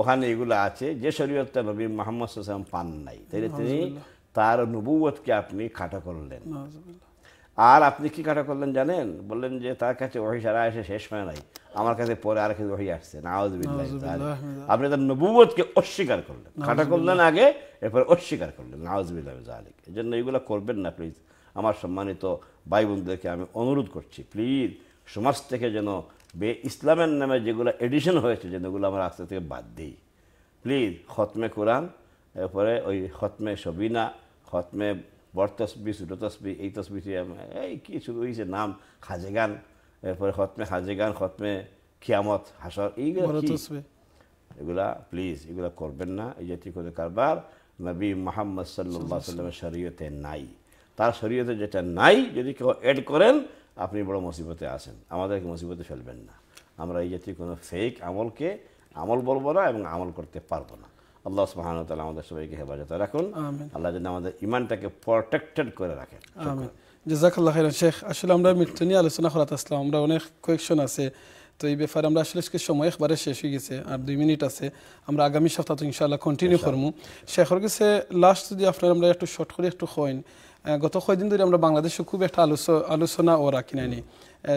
ওখানে এগুলো আছে যে শরীয়তটা নবী মোহাম্মদ সাল্লাম পান নাই তাহলে তিনি তার নবুয়তকে আপনি খাটো করলেন আর আপনি কি খাটো করলেন জানেন বললেন যে তার কাছে ওহি সারা এসে শেষ হয় নাই আমার কাছে পরে আর কিছু ওহি আসছে না আপনি তার নবুবতকে অস্বীকার করলেন খাটা করলেন আগে এরপরে অস্বীকার করলেন নাওয়াজবিল্লাহ আলিক এই জন্য এগুলো করবেন না প্লিজ আমার সম্মানিত ভাই বোনদেরকে আমি অনুরোধ করছি প্লিজ সমাজ থেকে যেন বে ইসলামের নামে যেগুলো এডিশন হয়েছে যেগুলো আমরা আস্তে থেকে বাদ দিই প্লিজ খতমে কোরআন এরপরে ওই খতমে সবিনা খতমে বড় তসবি তসবি এই তসবিটি এই কী শুরু হয়েছে নাম হাজেগান এরপরে খতমে হাজেগান খতমে খিয়ামত হাসর এইগুলো এগুলা প্লিজ এগুলা করবেন না এই জাতীয় কোনো কারবার নবী মোহাম্মদ সাল্লা সাল্লামের শরীয়তে নাই তার শরীয়তে যেটা নাই যদি কেউ অ্যাড করেন আপনি বড় মুসিবতে আছেন আমাদেরকে মুসিবতে ফেলবেন না আমরা এই জাতীয় কোনো ফেক আমলকে আমল বলবো না এবং আমল করতে পারবো না আল্লাহ সুহান তালা আমাদের সবাইকে হেফাজতে রাখুন আল্লাহ যেন আমাদের ইমানটাকে প্রোটেক্টেড করে রাখেন জাজাকাল্লাহ শেখ আসলে আমরা মৃত্যু নিয়ে আলোচনা করাতে আসলাম আমরা অনেক কোয়েকশন আছে তো এই ব্যাপারে আমরা আসলে সময় একবারে শেষ হয়ে গেছে আর দুই মিনিট আছে আমরা আগামী সপ্তাহ তো ইনশাআল্লাহ কন্টিনিউ করবো শেখর গেছে লাস্ট যদি আপনার আমরা একটু শর্ট করে একটু হইন গত কয়দিন ধরে আমরা বাংলাদেশে খুব একটা আলোচনা ও রাখি নাইনি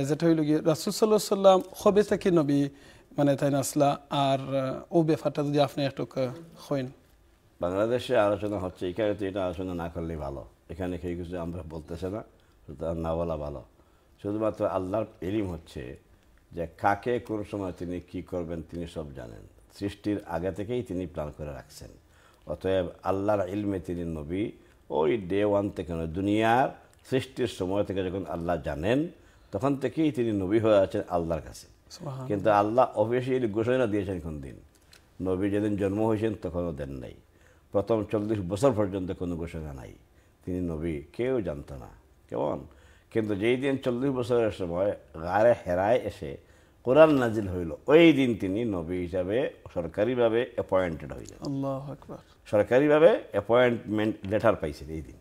যেটা হইল কি রাসুল সাল্লাহ সাল্লাম হবে থাকি নবী মানে তাই নাসলা আর ও ব্যাপারটা যদি আপনি একটু হইন বাংলাদেশে আলোচনা হচ্ছে এখানে তো এটা আলোচনা না করলেই ভালো এখানে কেউ কিছু আমরা বলতেছে না সুতরাং না বলা ভালো শুধুমাত্র আল্লাহর এলিম হচ্ছে যে কাকে কোন সময় তিনি কি করবেন তিনি সব জানেন সৃষ্টির আগে থেকেই তিনি প্ল্যান করে রাখছেন অতএব আল্লাহর ইলমে তিনি নবী ওই ডে ওয়ান থেকে দুনিয়ার সৃষ্টির সময় থেকে যখন আল্লাহ জানেন তখন থেকেই তিনি নবী হয়ে আছেন আল্লাহর কাছে কিন্তু আল্লাহ অফিসিয়ালি ঘোষণা দিয়েছেন কোন দিন নবী যেদিন জন্ম হয়েছেন তখনও দেন নাই প্রথম চল্লিশ বছর পর্যন্ত কোনো ঘোষণা নাই তিনি নবী কেউ জানত না কেমন কিন্তু যেই দিন চল্লিশ বছরের সময় গাড়ে হেরায় এসে কোরআন নাজিল হইল ওই দিন তিনি নবী হিসাবে সরকারিভাবে অ্যাপয়েন্টেড হইলেন সরকারিভাবে অ্যাপয়েন্টমেন্ট লেটার পাইছেন এই দিন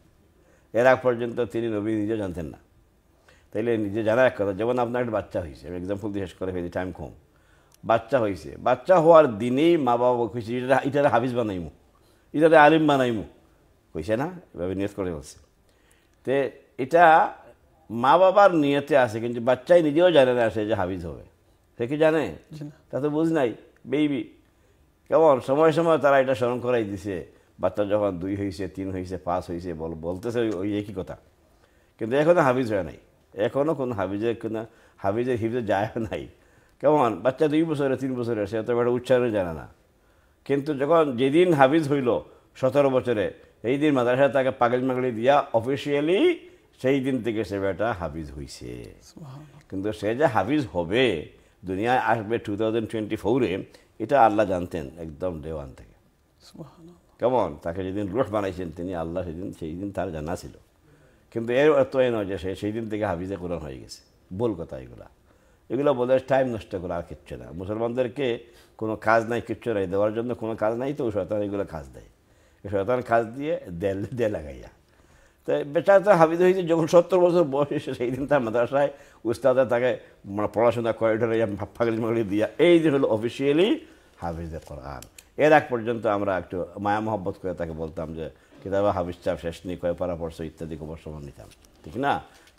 এর আগ পর্যন্ত তিনি নবী নিজে জানতেন না তাইলে নিজে জানা এক কথা যেমন আপনার একটা বাচ্চা হয়েছে আমি এক্সাম্পল দিয়ে শেষ করে ফেলি টাইম কম বাচ্চা হয়েছে বাচ্চা হওয়ার দিনেই মা বাবা কইছে এটা এটারে হাফিজ বানাইমু এটারে আলিম বানাইমু কইছে না এভাবে নিয়ত করে বলছে তে এটা মা বাবার নিয়তে আছে কিন্তু বাচ্চাই নিজেও জানে না আসে যে হাফিজ হবে সে কি জানে তা তো বুঝ নাই বেবি কেমন সময় সময় তারা এটা স্মরণ করাই দিছে বাচ্চা যখন দুই হয়েছে তিন হয়েছে পাঁচ হয়েছে বল বলতেছে ওই একই কথা কিন্তু এখনও হাবিজ হয় নাই এখনও কোনো হাবিজের কোনো হাবিজের হিফজে যায় নাই কেমন বাচ্চা দুই বছরের তিন বছরের সে তো একটা উচ্চারণ জানে না কিন্তু যখন যেদিন হাবিজ হইল সতেরো বছরে এই দিন মাদ্রাসা তাকে পাগল মাগলি দিয়া অফিসিয়ালি সেই দিন থেকে সে বেটা হাবিজ হইছে কিন্তু সে যে হাবিজ হবে দুনিয়ায় আসবে টু থাউজেন্ড টোয়েন্টি ফোরে এটা আল্লাহ জানতেন একদম দেওয়ান থেকে কেমন তাকে যেদিন রুট বানাইছেন তিনি আল্লাহ সেদিন সেই দিন তার জানা ছিল কিন্তু এর অর্থ এই নয় যে সে সেই দিন থেকে হাফিজে কোরআন হয়ে গেছে ভুল কথা এগুলা এগুলো বলে টাইম নষ্ট করা আর কিচ্ছু না মুসলমানদেরকে কোনো কাজ নাই কিচ্ছু নাই দেওয়ার জন্য কোনো কাজ নাই তো শয়তান এগুলো কাজ দেয় শয়তান কাজ দিয়ে দে লাগাইয়া তো বেটা তো হাবিদ হয়েছে যখন সত্তর বছর বয়স সেই দিন তার মাদ্রাসায় উস্তাদা তাকে মানে পড়াশোনা করিডোরে ফাগলি মাগলি দিয়া এই যে হলো অফিসিয়ালি হাফিজে কোরআন এর আগ পর্যন্ত আমরা একটু মায়া মহব্বত করে তাকে বলতাম যে কিতাব হাফিজ চাপ শেষ নেই কয়েক পারা পড়ছো ইত্যাদি খবর সময় নিতাম ঠিক না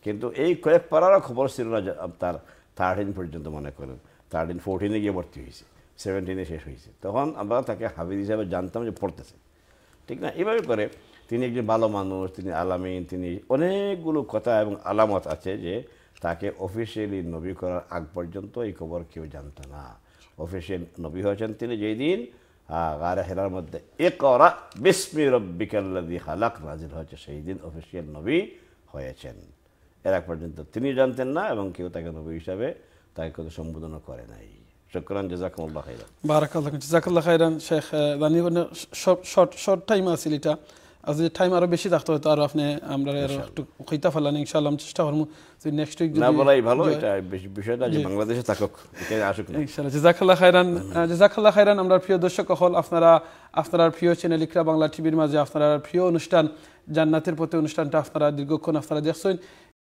কিন্তু এই কয়েক পাড়ারও খবর ছিল না তার থার্টিন পর্যন্ত মনে করেন থার্টিন ফোরটিনে গিয়ে ভর্তি হয়েছে সেভেন্টিনে শেষ হয়েছে তখন আমরা তাকে হাফিজ হিসাবে জানতাম যে পড়তেছে ঠিক না এইভাবে করে তিনি একজন ভালো মানুষ তিনি আলামিন তিনি অনেকগুলো কথা এবং আলামত আছে যে তাকে অফিসিয়ালি নবী করার আগ পর্যন্ত এই খবর কেউ জানত না অফিসিয়াল নবী হয়েছেন তিনি যেই দিন গারে হেলার মধ্যে এ করা বিস্মি রব্বিকাল্লাদি হালাক নাজিল হয়েছে সেই দিন অফিসিয়াল নবী হয়েছেন এর আগ পর্যন্ত তিনি জানতেন না এবং কেউ তাকে নবী হিসাবে তাকে কোনো সম্বোধনও করে নাই শুক্রান জাজাকুমুল্লাহ খাইরান বারাকাল্লাহ জাজাকুল্লাহ খাইরান শেখ শর্ট শর্ট টাইম আসিল এটা টাইম আরো বেশি আরো আপনি আমরা আরো একটু কইতা ইনশাআল্লাহ চেষ্টা করবো নেক্সট উইক না বলাই ভালো এটা বিষয়টা যে বাংলাদেশে থাকুক এখানে আসুক ইনশাআল্লাহ জাযাকাল্লাহ খাইরান জাযাকাল্লাহ খাইরান আমরা প্রিয় দর্শক হল আপনারা আপনারা প্রিয় চ্যানেল ইকরা বাংলা টিভির মাঝে আপনার প্রিয় অনুষ্ঠান জান্নাতের পথে অনুষ্ঠানটা আপনারা দীর্ঘক্ষণ আপনারা দেখছেন